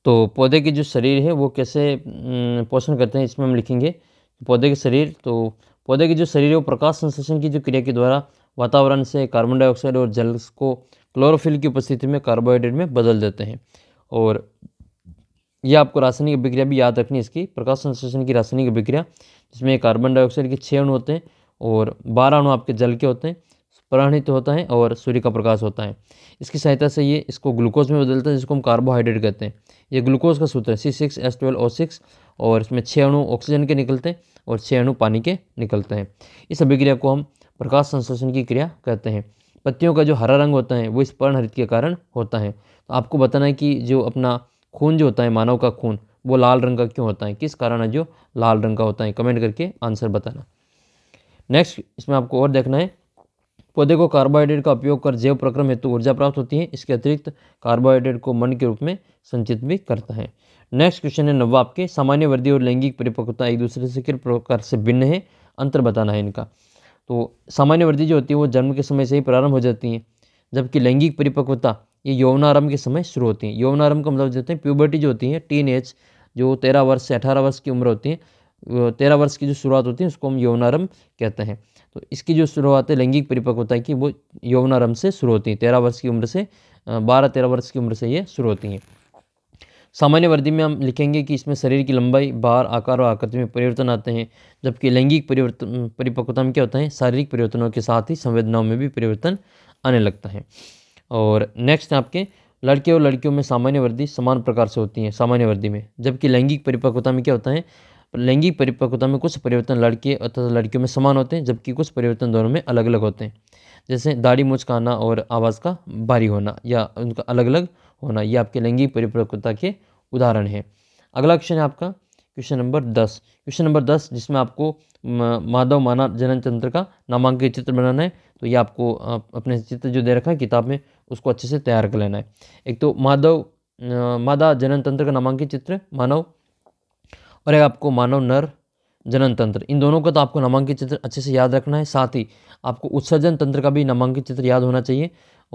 तो पौधे के जो शरीर है वो कैसे पोषण करते हैं इसमें हम लिखेंगे पौधे के शरीर तो पौधे के जो शरीर है वो प्रकाश संश्लेषण की जो क्रिया के द्वारा वातावरण से कार्बन डाइऑक्साइड और जल को क्लोरोफिल की उपस्थिति में कार्बोहाइड्रेट में बदल देते हैं और यह आपको रासायनिक अभिक्रिया भी याद रखनी है इसकी प्रकाश संश्लेषण की रासायनिक अभिक्रिया जिसमें कार्बन डाइऑक्साइड के छः अणु होते हैं और बारह अणु आपके जल के होते हैं प्राणित होता है और सूर्य का प्रकाश होता है इसकी सहायता से ये इसको ग्लूकोज में बदलता है जिसको हम कार्बोहाइड्रेट कहते हैं ये ग्लूकोज का सूत्र है C six S twelve O six और इसमें छः अणु ऑक्सीजन के निकलते हैं और छः अणु पानी के निकलते हैं इस अभिक्रिया को हम प्रकाश संश्लेषण की क्रिया कहते हैं पत्तियों का जो हरा रंग होता है वो इस हरित के कारण होता है तो आपको बताना है कि जो अपना खून जो होता है मानव का खून वो लाल रंग का क्यों होता है किस कारण है जो लाल रंग का होता है कमेंट करके आंसर बताना नेक्स्ट इसमें आपको और देखना है पौधे को कार्बोहाइड्रेट का उपयोग कर जैव प्रक्रम हेतु ऊर्जा प्राप्त होती है इसके अतिरिक्त कार्बोहाइड्रेट को मन के रूप में संचित भी करता है नेक्स्ट क्वेश्चन है नब्बा आपके सामान्य वृद्धि और लैंगिक परिपक्वता एक दूसरे से किस प्रकार से भिन्न है अंतर बताना है इनका तो सामान्य वृद्धि जो होती है वो जन्म के समय से ही प्रारंभ हो जाती है जबकि लैंगिक परिपक्वता ये यौवनारंभ के समय शुरू होती है यौवनारंभ का मतलब जो हैं प्यूबर्टी जो होती है टीन एज जो तेरह वर्ष से अठारह वर्ष की उम्र होती है तेरह वर्ष की जो शुरुआत होती है उसको हम यौवनारंभ कहते हैं तो इसकी जो शुरुआत है लैंगिक परिपक्वता की वो यौवनारंभ से शुरू होती है तेरह वर्ष की उम्र से बारह तेरह वर्ष की उम्र से ये शुरू होती हैं सामान्य वर्दी में हम लिखेंगे कि इसमें शरीर की लंबाई बार आकार और आकृति में परिवर्तन आते हैं जबकि लैंगिक परिवर्तन परिपक्वता में क्या होता है शारीरिक परिवर्तनों के साथ ही संवेदनाओं में भी परिवर्तन आने लगता है और नेक्स्ट आपके लड़के और लड़कियों में सामान्य वर्दी समान प्रकार से होती है सामान्य वर्दी में जबकि लैंगिक परिपक्वता में क्या होता है लैंगिक परिपक्वता में कुछ परिवर्तन लड़के अथवा लड़कियों में समान होते हैं जबकि कुछ परिवर्तन दोनों में अलग अलग होते हैं जैसे दाढ़ी मुझकाना का आना और आवाज़ का भारी होना या उनका अलग अलग होना ये आपके लैंगिक परिपक्वता के उदाहरण हैं अगला क्वेश्चन है आपका क्वेश्चन नंबर दस क्वेश्चन नंबर दस जिसमें आपको माधव माना जनन चंद्र का नामांकित चित्र बनाना है तो ये आपको अपने चित्र जो दे रखा है किताब में उसको अच्छे से तैयार कर लेना है एक तो माधव मादा जनन तंत्र का नामांकित चित्र मानव और एक आपको मानव नर जनन तंत्र इन दोनों का तो आपको नामांकित चित्र अच्छे से याद रखना है साथ ही आपको उत्सर्जन तंत्र का भी नामांकित चित्र याद होना चाहिए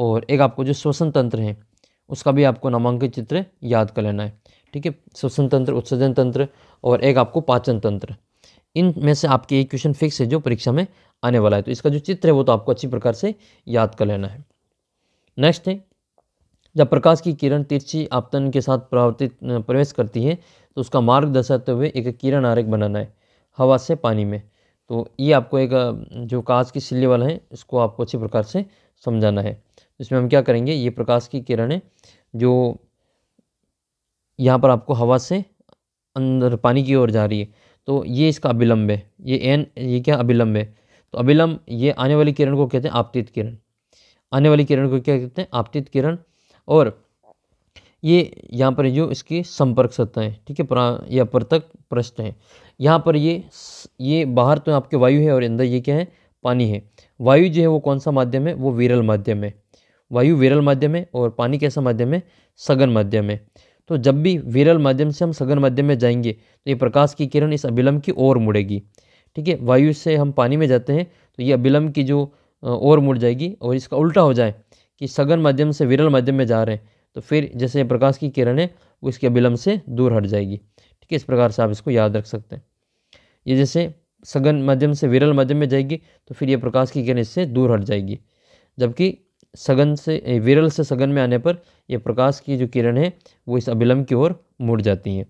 और एक आपको जो श्वसन तंत्र है उसका भी आपको नामांकित चित्र याद कर लेना है ठीक है श्वसन तंत्र उत्सर्जन तंत्र और एक आपको पाचन तंत्र इन में से आपके एक क्वेश्चन फिक्स है जो परीक्षा में आने वाला है तो इसका जो चित्र है वो तो आपको अच्छी प्रकार से याद कर लेना है नेक्स्ट है जब प्रकाश की किरण तिरछी आपतन के साथ प्रवर्तित प्रवेश करती है तो उसका मार्ग दर्शाते हुए एक किरण आरेख बनाना है हवा से पानी में तो ये आपको एक जो कांच की सिल्ले वाला है इसको आपको अच्छी प्रकार से समझाना है इसमें हम क्या करेंगे ये प्रकाश की किरण है जो यहाँ पर आपको हवा से अंदर पानी की ओर जा रही है तो ये इसका अभिलंब है ये एन ये क्या अभिलंब है तो अभिलंब ये आने वाली किरण को कहते हैं आपतित किरण आने वाली किरण को क्या कहते हैं आपतित किरण और ये यहाँ पर जो इसकी संपर्क सतह है ठीक है ये अपर तक पृष्ठ है यहाँ पर ये ये बाहर तो आपके वायु है और अंदर ये क्या है पानी है वायु जो है वो कौन सा माध्यम है वो विरल माध्यम है वायु विरल माध्यम है और पानी कैसा माध्यम है सघन माध्यम है तो जब भी विरल माध्यम से हम सघन माध्यम में जाएंगे तो ये प्रकाश की किरण इस अभिलम्ब की ओर मुड़ेगी ठीक है वायु से हम पानी में जाते हैं तो ये अभिलम्ब की जो ओर मुड़ जाएगी और इसका उल्टा हो जाए कि सघन माध्यम से विरल माध्यम में जा रहे हैं तो फिर जैसे प्रकाश की किरण है वो इसके अभिलम्ब से दूर हट जाएगी ठीक है इस प्रकार से आप इसको याद रख सकते हैं ये जैसे सघन माध्यम से विरल माध्यम में जाएगी तो फिर ये प्रकाश की किरण इससे दूर हट जाएगी जबकि सघन से विरल से सघन में आने पर यह प्रकाश की जो किरण है वो इस अभिलंब की ओर मुड़ जाती हैं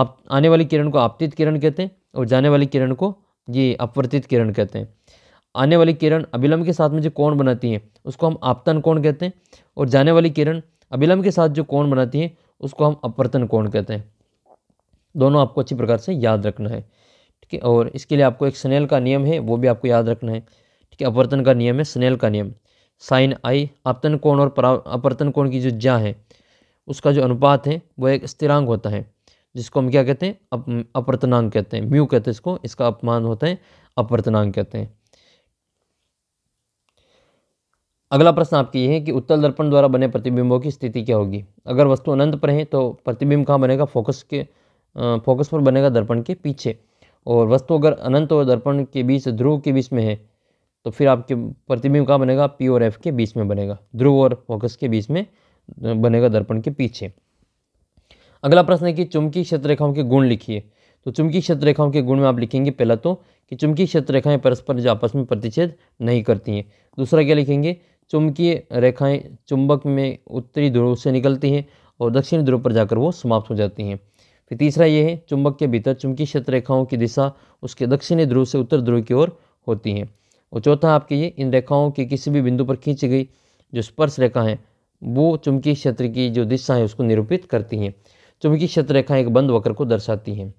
आप आने वाली किरण को आपतित किरण कहते हैं और जाने वाली किरण को ये अपवर्तित किरण कहते हैं आने वाली किरण अभिलंब के साथ में जो कोण बनाती है उसको हम आपतन कोण कहते हैं और जाने वाली किरण अभिलंब के साथ जो कोण बनाती है उसको हम अपवर्तन कोण कहते हैं दोनों आपको अच्छी प्रकार से याद रखना है ठीक है और इसके लिए आपको एक स्नेल का नियम है वो भी आपको याद रखना है ठीक है अपवर्तन का नियम है स्नेल का नियम साइन आई अपतन कोण और अपर्तन कोण की जो ज्या है उसका जो अनुपात है वो एक स्थिरांक होता है जिसको हम क्या कहते हैं अप अपवर्तनांक कहते हैं म्यू कहते हैं इसको इसका अपमान होता है अपवर्तनांक कहते हैं अगला प्रश्न आपकी ये है कि उत्तल दर्पण द्वारा बने प्रतिबिंबों की स्थिति क्या होगी अगर वस्तु अनंत पर है तो प्रतिबिंब कहाँ बनेगा फोकस के फोकस पर बनेगा दर्पण के पीछे और वस्तु अगर अनंत और दर्पण के बीच ध्रुव के बीच में है तो फिर आपके प्रतिबिंब कहाँ बनेगा पी और एफ के बीच में बनेगा ध्रुव और फोकस के बीच में बनेगा दर्पण के पीछे अगला प्रश्न है कि चुंबकीय क्षेत्र रेखाओं के गुण लिखिए तो चुंबकीय क्षेत्र रेखाओं के गुण में आप लिखेंगे पहला तो कि चुंबकीय क्षेत्र रेखाएं परस्पर जो आपस में प्रतिच्छेद नहीं करती हैं दूसरा क्या लिखेंगे चुंबकीय रेखाएं चुंबक में उत्तरी ध्रुव से निकलती हैं और दक्षिण ध्रुव पर जाकर वो समाप्त हो जाती हैं फिर तीसरा ये है चुंबक के भीतर चुंबकीय क्षेत्र रेखाओं की दिशा उसके दक्षिणी ध्रुव से उत्तर ध्रुव की ओर होती हैं और चौथा आपकी ये इन रेखाओं के किसी भी बिंदु पर खींची गई जो स्पर्श रेखा है वो चुंबकीय क्षेत्र की जो दिशा है उसको निरूपित करती हैं चुंबकीय क्षेत्र रेखा एक बंद वक्र को दर्शाती हैं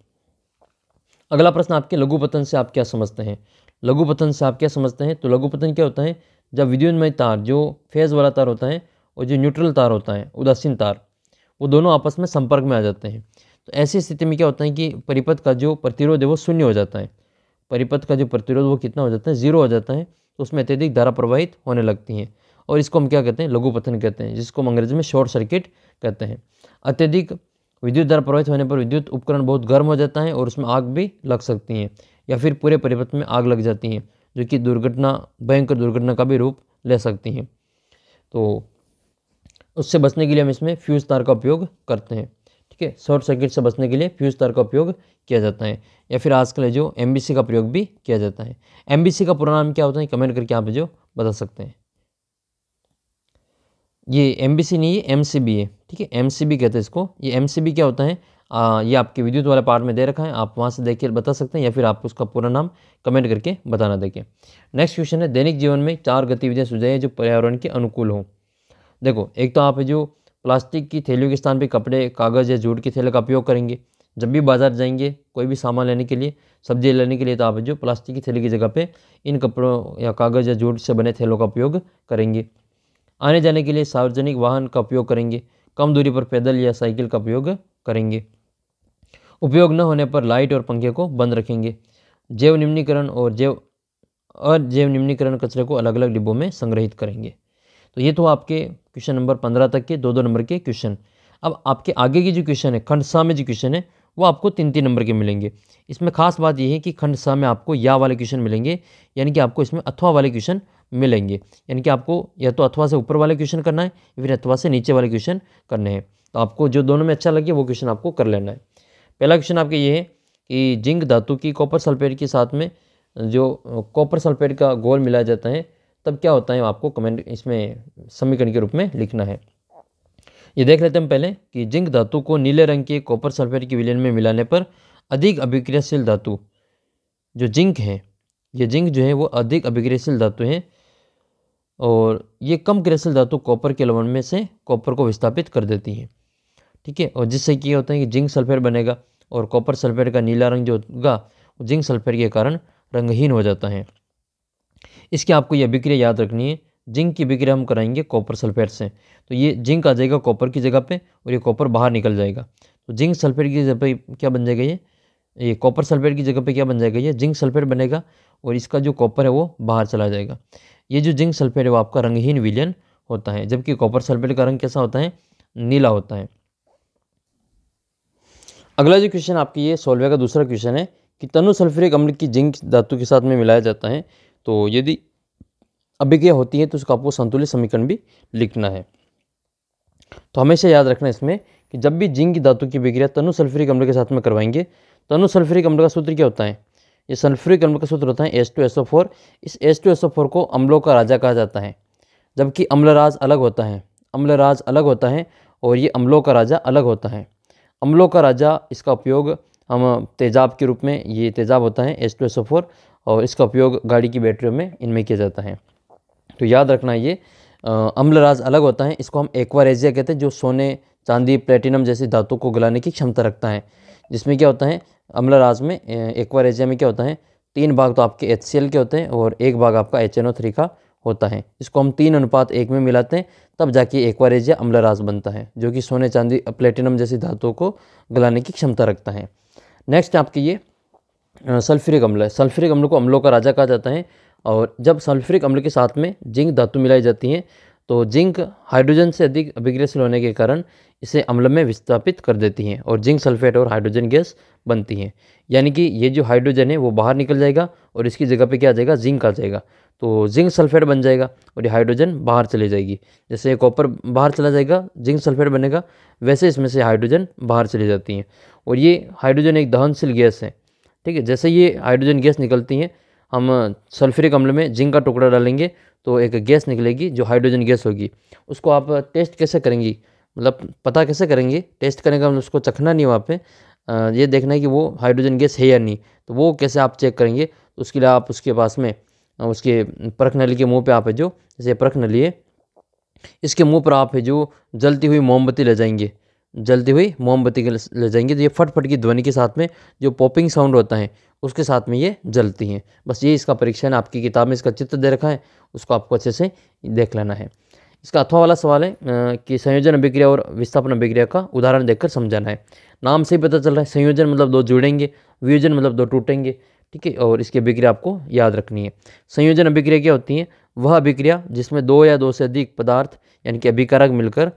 अगला प्रश्न आपके लघुपतन से आप क्या समझते हैं लघुपतन से आप क्या समझते हैं तो लघुपतन क्या होता है जब विद्युन्मय तार जो फेज़ वाला तार होता है और जो न्यूट्रल तार होता है उदासीन तार वो दोनों आपस में संपर्क में आ जाते हैं तो ऐसी स्थिति में क्या होता है कि परिपथ का जो प्रतिरोध है वो शून्य हो जाता है परिपथ का जो प्रतिरोध वो कितना हो जाता है ज़ीरो हो जाता है तो उसमें अत्यधिक धारा प्रवाहित होने लगती हैं और इसको हम क्या कहते हैं लघुपथन कहते हैं जिसको हम अंग्रेजी में शॉर्ट सर्किट कहते हैं अत्यधिक विद्युत धारा प्रवाहित होने पर विद्युत उपकरण बहुत गर्म हो जाता है और उसमें आग भी लग सकती है या फिर पूरे परिपथ में आग लग जाती है जो कि दुर्घटना भयंकर दुर्घटना का भी रूप ले सकती हैं तो उससे बचने के लिए हम इसमें फ्यूज़ तार का उपयोग करते हैं के शॉर्ट सर्किट से बचने के लिए फ्यूज तार का उपयोग किया जाता है या फिर आजकल जो एम का प्रयोग भी किया जाता है एम का पूरा नाम क्या होता है कमेंट करके आप जो बता सकते हैं ये एम नहीं है एम है ठीक है एम कहते हैं इसको ये एम क्या होता है आ, ये आपके विद्युत वाले पार्ट में दे रखा है आप वहाँ से देख के बता सकते हैं या फिर आपको उसका पूरा नाम कमेंट करके बताना देखें नेक्स्ट क्वेश्चन है दैनिक जीवन में चार गतिविधियाँ सुझाइए जो पर्यावरण के अनुकूल हों देखो एक तो आप जो प्लास्टिक की थैलियों के स्थान पर कपड़े कागज़ या जूट की थैले का उपयोग करेंगे जब भी बाज़ार जाएंगे कोई भी सामान लेने के लिए सब्जी लेने के लिए तो आप जो प्लास्टिक की थैली की जगह पे इन कपड़ों या कागज़ या जूट से बने थैलों का उपयोग करेंगे आने जाने के लिए सार्वजनिक वाहन का उपयोग करेंगे कम दूरी पर पैदल या साइकिल का उपयोग करेंगे उपयोग न होने पर लाइट और पंखे को बंद रखेंगे जैव निम्नीकरण और जैव अजैव निम्नीकरण कचरे को अलग अलग डिब्बों में संग्रहित करेंगे तो ये तो आपके क्वेश्चन नंबर पंद्रह तक के दो दो नंबर के क्वेश्चन अब आपके आगे की जो क्वेश्चन है खंड सा में जो क्वेश्चन है वो आपको तीन तीन नंबर के मिलेंगे इसमें खास बात यह है कि खंड सा में आपको या वाले क्वेश्चन मिलेंगे यानी कि आपको इसमें अथवा वाले क्वेश्चन मिलेंगे यानी कि आपको या तो अथवा से ऊपर वाले क्वेश्चन करना है या फिर अथवा से नीचे वाले क्वेश्चन करने हैं तो आपको जो दोनों में अच्छा लगे वो क्वेश्चन आपको कर लेना है पहला क्वेश्चन आपके ये है कि जिंक धातु की कॉपर सल्फेट के साथ में जो कॉपर सल्फेट का गोल मिलाया जाता है तब क्या होता है आपको कमेंट इसमें समीकरण के रूप में लिखना है ये देख लेते हैं पहले कि जिंक धातु को नीले रंग के कॉपर सल्फेट के विलयन में मिलाने पर अधिक अभिक्रियाशील धातु जो जिंक है ये जिंक जो है वो अधिक अभिक्रियाशील धातु है और ये कम क्रियाशील धातु कॉपर के लवण में से कॉपर को विस्थापित कर देती है ठीक है और जिससे क्या होता है कि जिंक सल्फेट बनेगा और कॉपर सल्फेट का नीला रंग जो होगा जिंक सल्फेट के कारण रंगहीन हो जाता है इसकी आपको यह बिक्रिया याद रखनी है जिंक की बिक्रिया हम कराएंगे कॉपर सल्फेट से तो ये जिंक आ जाएगा कॉपर की जगह पे और ये कॉपर बाहर निकल जाएगा तो जिंक सल्फेट की जगह पे क्या बन जाएगा ये ये कॉपर सल्फेट की जगह पे क्या बन जाएगा ये जिंक सल्फेट बनेगा और इसका जो कॉपर है वो बाहर चला जाएगा ये जो जिंक सल्फेट है वो आपका रंगहीन विलियन होता है जबकि कॉपर सल्फेट का रंग कैसा होता है नीला होता है अगला जो क्वेश्चन आपकी ये सोलवे का दूसरा क्वेश्चन है कि तनु सल्फ्यूरिक अम्ल की जिंक धातु के साथ में मिलाया जाता है तो यदि अभिक्रिया होती है तो उसका आपको संतुलित समीकरण भी लिखना है तो हमेशा याद रखना इसमें कि जब भी जिंक धातु की अभिक्रिया तनु सल्फ्यूरिक अम्ल के साथ में करवाएंगे तनु सल्फ्यूरिक अम्ल का सूत्र क्या होता है ये सल्फ्यूरिक अम्ल का सूत्र होता है S two S O four इस S two S O four को अम्लों का राजा कहा जाता है जबकि अम्लराज अलग होता है अम्लराज अलग होता है और ये अम्लों का राजा अलग होता है अम्लों का राजा इसका उपयोग हम तेजाब के रूप में ये तेजाब होता है S two S O four और इसका उपयोग गाड़ी की बैटरियों में इनमें किया जाता है तो याद रखना ये अम्लराज अलग होता है इसको हम एक्वारेजिया कहते हैं जो सोने चांदी प्लेटिनम जैसी धातु को गलाने की क्षमता रखता है जिसमें क्या होता है अम्लराज में एक्वारेजिया में क्या होता है तीन भाग तो आपके एच के होते हैं और एक भाग आपका एच का होता है इसको हम तीन अनुपात एक में मिलाते हैं तब जाके एक्वारेजिया अम्लराज बनता है जो कि सोने चांदी प्लेटिनम जैसी धातुओं को गलाने की क्षमता रखता है नेक्स्ट आपकी ये सल्फ्यूरिक अम्ल है सल्फ्यूरिक अम्ल को अम्लों का राजा कहा जाता है और जब सल्फ्यूरिक अम्ल के साथ में जिंक धातु मिलाई जाती है तो जिंक हाइड्रोजन से अधिक अभिग्रहशील होने के कारण इसे अम्ल में विस्थापित कर देती हैं और जिंक सल्फेट और हाइड्रोजन गैस बनती हैं यानी कि ये जो हाइड्रोजन है वो बाहर निकल जाएगा और इसकी जगह पे क्या आ जाएगा जिंक आ जाएगा तो जिंक सल्फेट बन जाएगा और ये हाइड्रोजन बाहर चली जाएगी जैसे कॉपर बाहर चला जाएगा जिंक सल्फेट बनेगा वैसे इसमें से हाइड्रोजन बाहर चली जाती हैं और ये हाइड्रोजन एक दहनशील गैस है ठीक है जैसे ये हाइड्रोजन गैस निकलती है हम सल्फ्यूरिक अम्ल में जिंक का टुकड़ा डालेंगे तो एक गैस निकलेगी जो हाइड्रोजन गैस होगी उसको आप टेस्ट कैसे करेंगी मतलब पता कैसे करेंगे टेस्ट करने का उसको चखना नहीं वहाँ पे ये देखना है कि वो हाइड्रोजन गैस है या नहीं तो वो कैसे आप चेक करेंगे तो उसके लिए आप उसके पास में उसके परख नली के मुँह पे आप है जो जैसे परख नली है इसके मुँह पर आप है जो जलती हुई मोमबत्ती ले जाएंगे जलती हुई मोमबत्ती के ले जाएंगे तो ये फटफट की ध्वनि के साथ में जो पॉपिंग साउंड होता है उसके साथ में ये जलती हैं बस ये इसका परीक्षण आपकी किताब में इसका चित्र दे रखा है उसको आपको अच्छे से देख लेना है इसका अथवा वाला सवाल है कि संयोजन अभिक्रिया और विस्थापन अभिक्रिया का उदाहरण देखकर समझाना है नाम से ही पता चल रहा है संयोजन मतलब दो जुड़ेंगे वियोजन मतलब दो टूटेंगे ठीक है और इसकी अभिक्रिया आपको याद रखनी है संयोजन अभिक्रिया क्या होती है वह अभिक्रिया जिसमें दो या दो से अधिक पदार्थ यानी कि अभिकारक मिलकर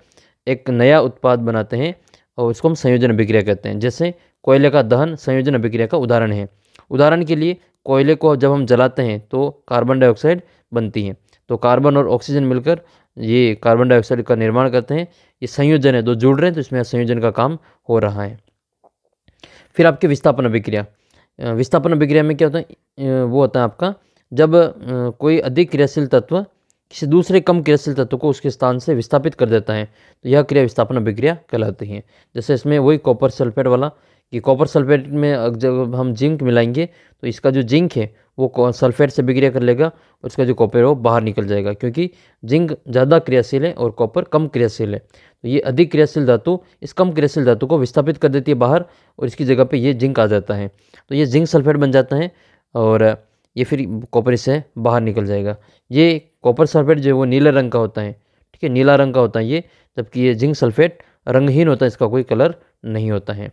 एक नया उत्पाद बनाते हैं और इसको हम संयोजन अभिक्रिया कहते हैं जैसे कोयले का दहन संयोजन अभिक्रिया का उदाहरण है उदाहरण के लिए कोयले को जब हम जलाते हैं तो कार्बन डाइऑक्साइड बनती है तो कार्बन और ऑक्सीजन मिलकर ये कार्बन डाइऑक्साइड का निर्माण करते हैं ये संयोजन है दो जुड़ रहे हैं तो इसमें संयोजन का काम हो रहा है फिर आपकी विस्थापन अभिक्रिया विस्थापन अभिक्रिया में क्या होता है वो होता है आपका जब कोई अधिक क्रियाशील तत्व किसी दूसरे कम क्रियाशील तत्व को उसके स्थान से विस्थापित कर देता है तो यह क्रिया विस्थापन अभिक्रिया कहलाती है जैसे इसमें वही कॉपर सल्फेट वाला कि कॉपर सल्फेट में जब हम जिंक मिलाएंगे तो इसका जो जिंक है वो सल्फेट से बिक्रिया कर लेगा और इसका जो कॉपर है वो बाहर निकल जाएगा क्योंकि जिंक ज़्यादा क्रियाशील है और कॉपर कम क्रियाशील है तो ये अधिक क्रियाशील धातु इस कम क्रियाशील धातु को विस्थापित कर देती है बाहर और इसकी जगह पे ये जिंक आ जाता है तो ये जिंक सल्फेट बन जाता है और ये फिर कॉपर इससे बाहर निकल जाएगा ये कॉपर सल्फेट जो है वो नीले रंग का होता है ठीक है नीला रंग का होता है ये जबकि ये जिंक सल्फेट रंगहीन होता है इसका कोई कलर नहीं होता है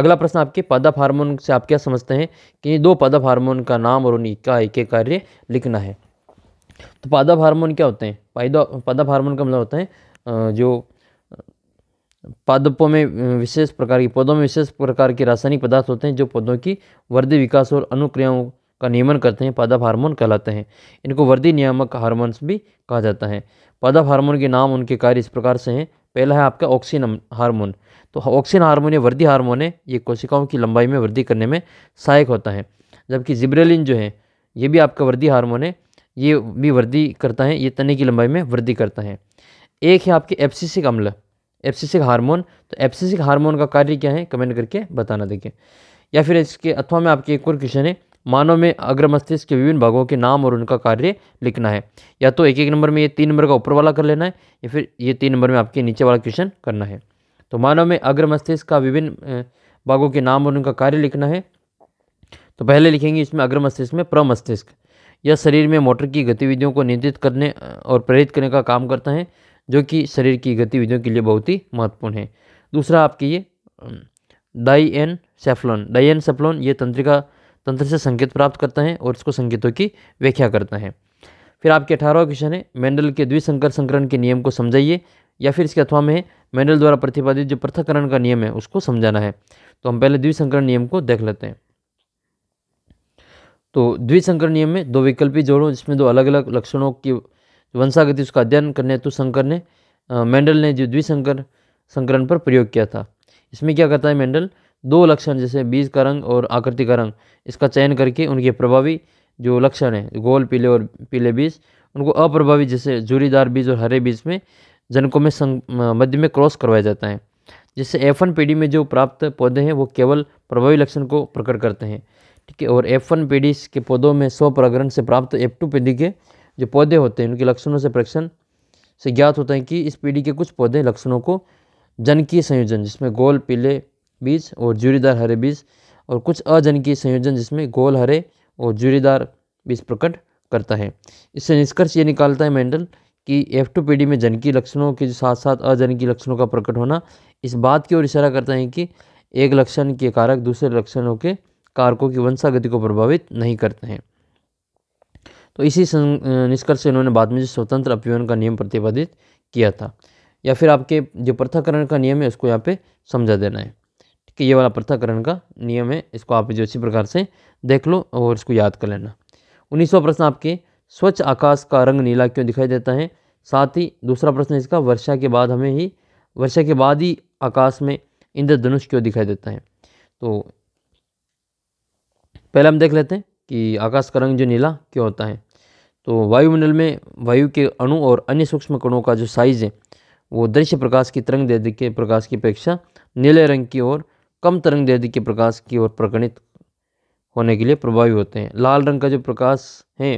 अगला प्रश्न आपके पादप हार्मोन से आप क्या समझते हैं कि ये दो पादप हार्मोन का नाम और उनका एक एक कार्य लिखना है तो पादप हार्मोन क्या होते हैं पाइदा पादप हार्मोन का मतलब होता है जो पादपों में विशेष प्रकार की पौधों में विशेष प्रकार के रासायनिक पदार्थ होते हैं जो पौधों की वृद्धि विकास और अनुक्रियाओं का नियमन करते हैं पादप हार्मोन कहलाते हैं इनको वर्दी नियामक हार्मोन्स भी कहा जाता है पादप हार्मोन के नाम उनके कार्य इस प्रकार से हैं पहला है आपका ऑक्सीन हार्मोन तो ऑक्सीन हार्मोन या वर्दी हार्मोन है ये कोशिकाओं की लंबाई में वृद्धि करने में सहायक होता है जबकि जिब्रेलिन जो है ये भी आपका वर्दी हार्मोन है ये भी वृद्धि करता है ये तने की लंबाई में वृद्धि करता है एक है आपके एप्सिसिक अम्ल एप्सिसिक हार्मोन तो एप्सिसिक हार्मोन का कार्य क्या है कमेंट करके बताना देखें या फिर इसके अथवा में आपके एक और क्वेश्चन है मानव में अग्र मस्तिष्क के विभिन्न भागों के नाम और उनका कार्य लिखना है या तो एक एक नंबर में ये तीन नंबर का ऊपर वाला कर लेना है या फिर ये तीन नंबर में आपके नीचे वाला क्वेश्चन करना है तो मानव में अग्र मस्तिष्क का विभिन्न भागों के नाम और उनका कार्य लिखना है तो पहले लिखेंगे इसमें अग्र मस्तिष्क में प्रमस्तिष्क यह शरीर में मोटर की गतिविधियों को नियंत्रित करने और प्रेरित करने का काम करता है जो कि शरीर की गतिविधियों के लिए बहुत ही महत्वपूर्ण है दूसरा आपकी ये diencephalon diencephalon ये तंत्रिका तंत्र से संकेत प्राप्त करते हैं और इसको संकेतों की व्याख्या करते हैं फिर आपके अठारहवा क्वेश्चन है मेंडल के द्विसंकर संकरण के नियम को समझाइए या फिर इसके अथवा में मेंडल द्वारा प्रतिपादित जो पृथककरण का नियम है उसको समझाना है तो हम पहले द्विसंकरण नियम को देख लेते हैं तो द्विसंकरण नियम में दो विकल्पी जोड़ों जिसमें दो अलग अलग लक्षणों की वंशागति उसका अध्ययन करने हेतु तो शंकर ने मेंडल ने जो द्विसंकर संकरण पर प्रयोग किया था इसमें क्या करता है मेंडल दो लक्षण जैसे बीज का रंग और आकृति का रंग इसका चयन करके उनके प्रभावी जो लक्षण है गोल पीले और पीले बीज उनको अप्रभावी जैसे जूरीदार बीज और हरे बीज में जनकों में संग मध्य में क्रॉस करवाया जाता है जिससे एफ वन पीढ़ी में जो प्राप्त पौधे हैं वो केवल प्रभावी लक्षण को प्रकट करते हैं ठीक है और एफ वन पीढ़ी के पौधों में स्व प्रकरण से प्राप्त एफ टू पीढ़ी के जो पौधे होते हैं उनके लक्षणों से प्रक्षण से ज्ञात होता है कि इस पीढ़ी के कुछ पौधे लक्षणों को जनकीय संयोजन जिसमें गोल पीले बीज और जूरीदार हरे बीज और कुछ अजन की संयोजन जिसमें गोल हरे और जूरीदार बीज प्रकट करता है इससे निष्कर्ष ये निकालता है मेंडल कि एफ टू पी में जनकी लक्षणों के साथ साथ अजनकी लक्षणों का प्रकट होना इस बात की ओर इशारा करता है कि एक लक्षण के कारक दूसरे लक्षणों के कारकों की वंशागति को प्रभावित नहीं करते हैं तो इसी निष्कर्ष से इन्होंने बाद में जो स्वतंत्र अपीवन का नियम प्रतिपादित किया था या फिर आपके जो पृथकरण का नियम है उसको यहाँ पे समझा देना है कि ये वाला पृथककरण का नियम है इसको आप जो इसी प्रकार से देख लो और इसको याद कर लेना उन्नीसवा प्रश्न आपके स्वच्छ आकाश का रंग नीला क्यों दिखाई देता है साथ ही दूसरा प्रश्न इसका वर्षा के बाद हमें ही वर्षा के बाद ही आकाश में इंद्रधनुष क्यों दिखाई देता है तो पहले हम देख लेते हैं कि आकाश का रंग जो नीला क्यों होता है तो वायुमंडल में वायु के अणु और अन्य सूक्ष्म कणों का जो साइज़ है वो दृश्य प्रकाश की तरंग दे के प्रकाश की अपेक्षा नीले रंग की ओर कम तरंग दैर्ध्य के प्रकाश की ओर प्रगणित होने के लिए प्रभावी होते हैं लाल रंग का जो प्रकाश है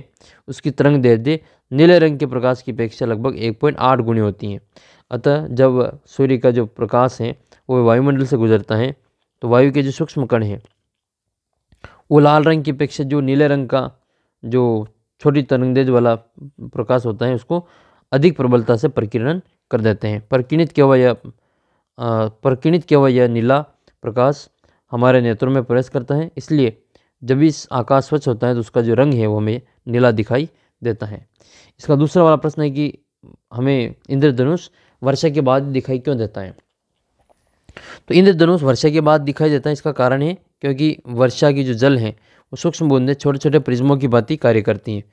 उसकी तरंग दैर्ध्य नीले रंग के प्रकाश की अपेक्षा लगभग एक पॉइंट आठ गुनी होती हैं अतः जब सूर्य का जो प्रकाश है वो वायुमंडल से गुजरता है तो वायु के जो सूक्ष्म कण हैं वो लाल रंग की अपेक्षा जो नीले रंग का जो छोटी तरंगदेज वाला प्रकाश होता है उसको अधिक प्रबलता से प्रकीर्णन कर देते हैं प्रकीर्णित किया हुआ या प्रकीर्णित किया हुआ यह नीला प्रकाश हमारे नेत्रों में प्रवेश करता है इसलिए जब इस आकाश स्वच्छ होता है तो उसका जो रंग है वो हमें नीला दिखाई देता है इसका दूसरा वाला प्रश्न है कि हमें इंद्रधनुष वर्षा के बाद दिखाई क्यों देता है तो इंद्रधनुष वर्षा के बाद दिखाई देता है इसका कारण है क्योंकि वर्षा की जो जल हैं वो सूक्ष्म बूंदें छोटे छोटे प्रिज्मों की भांति कार्य करती हैं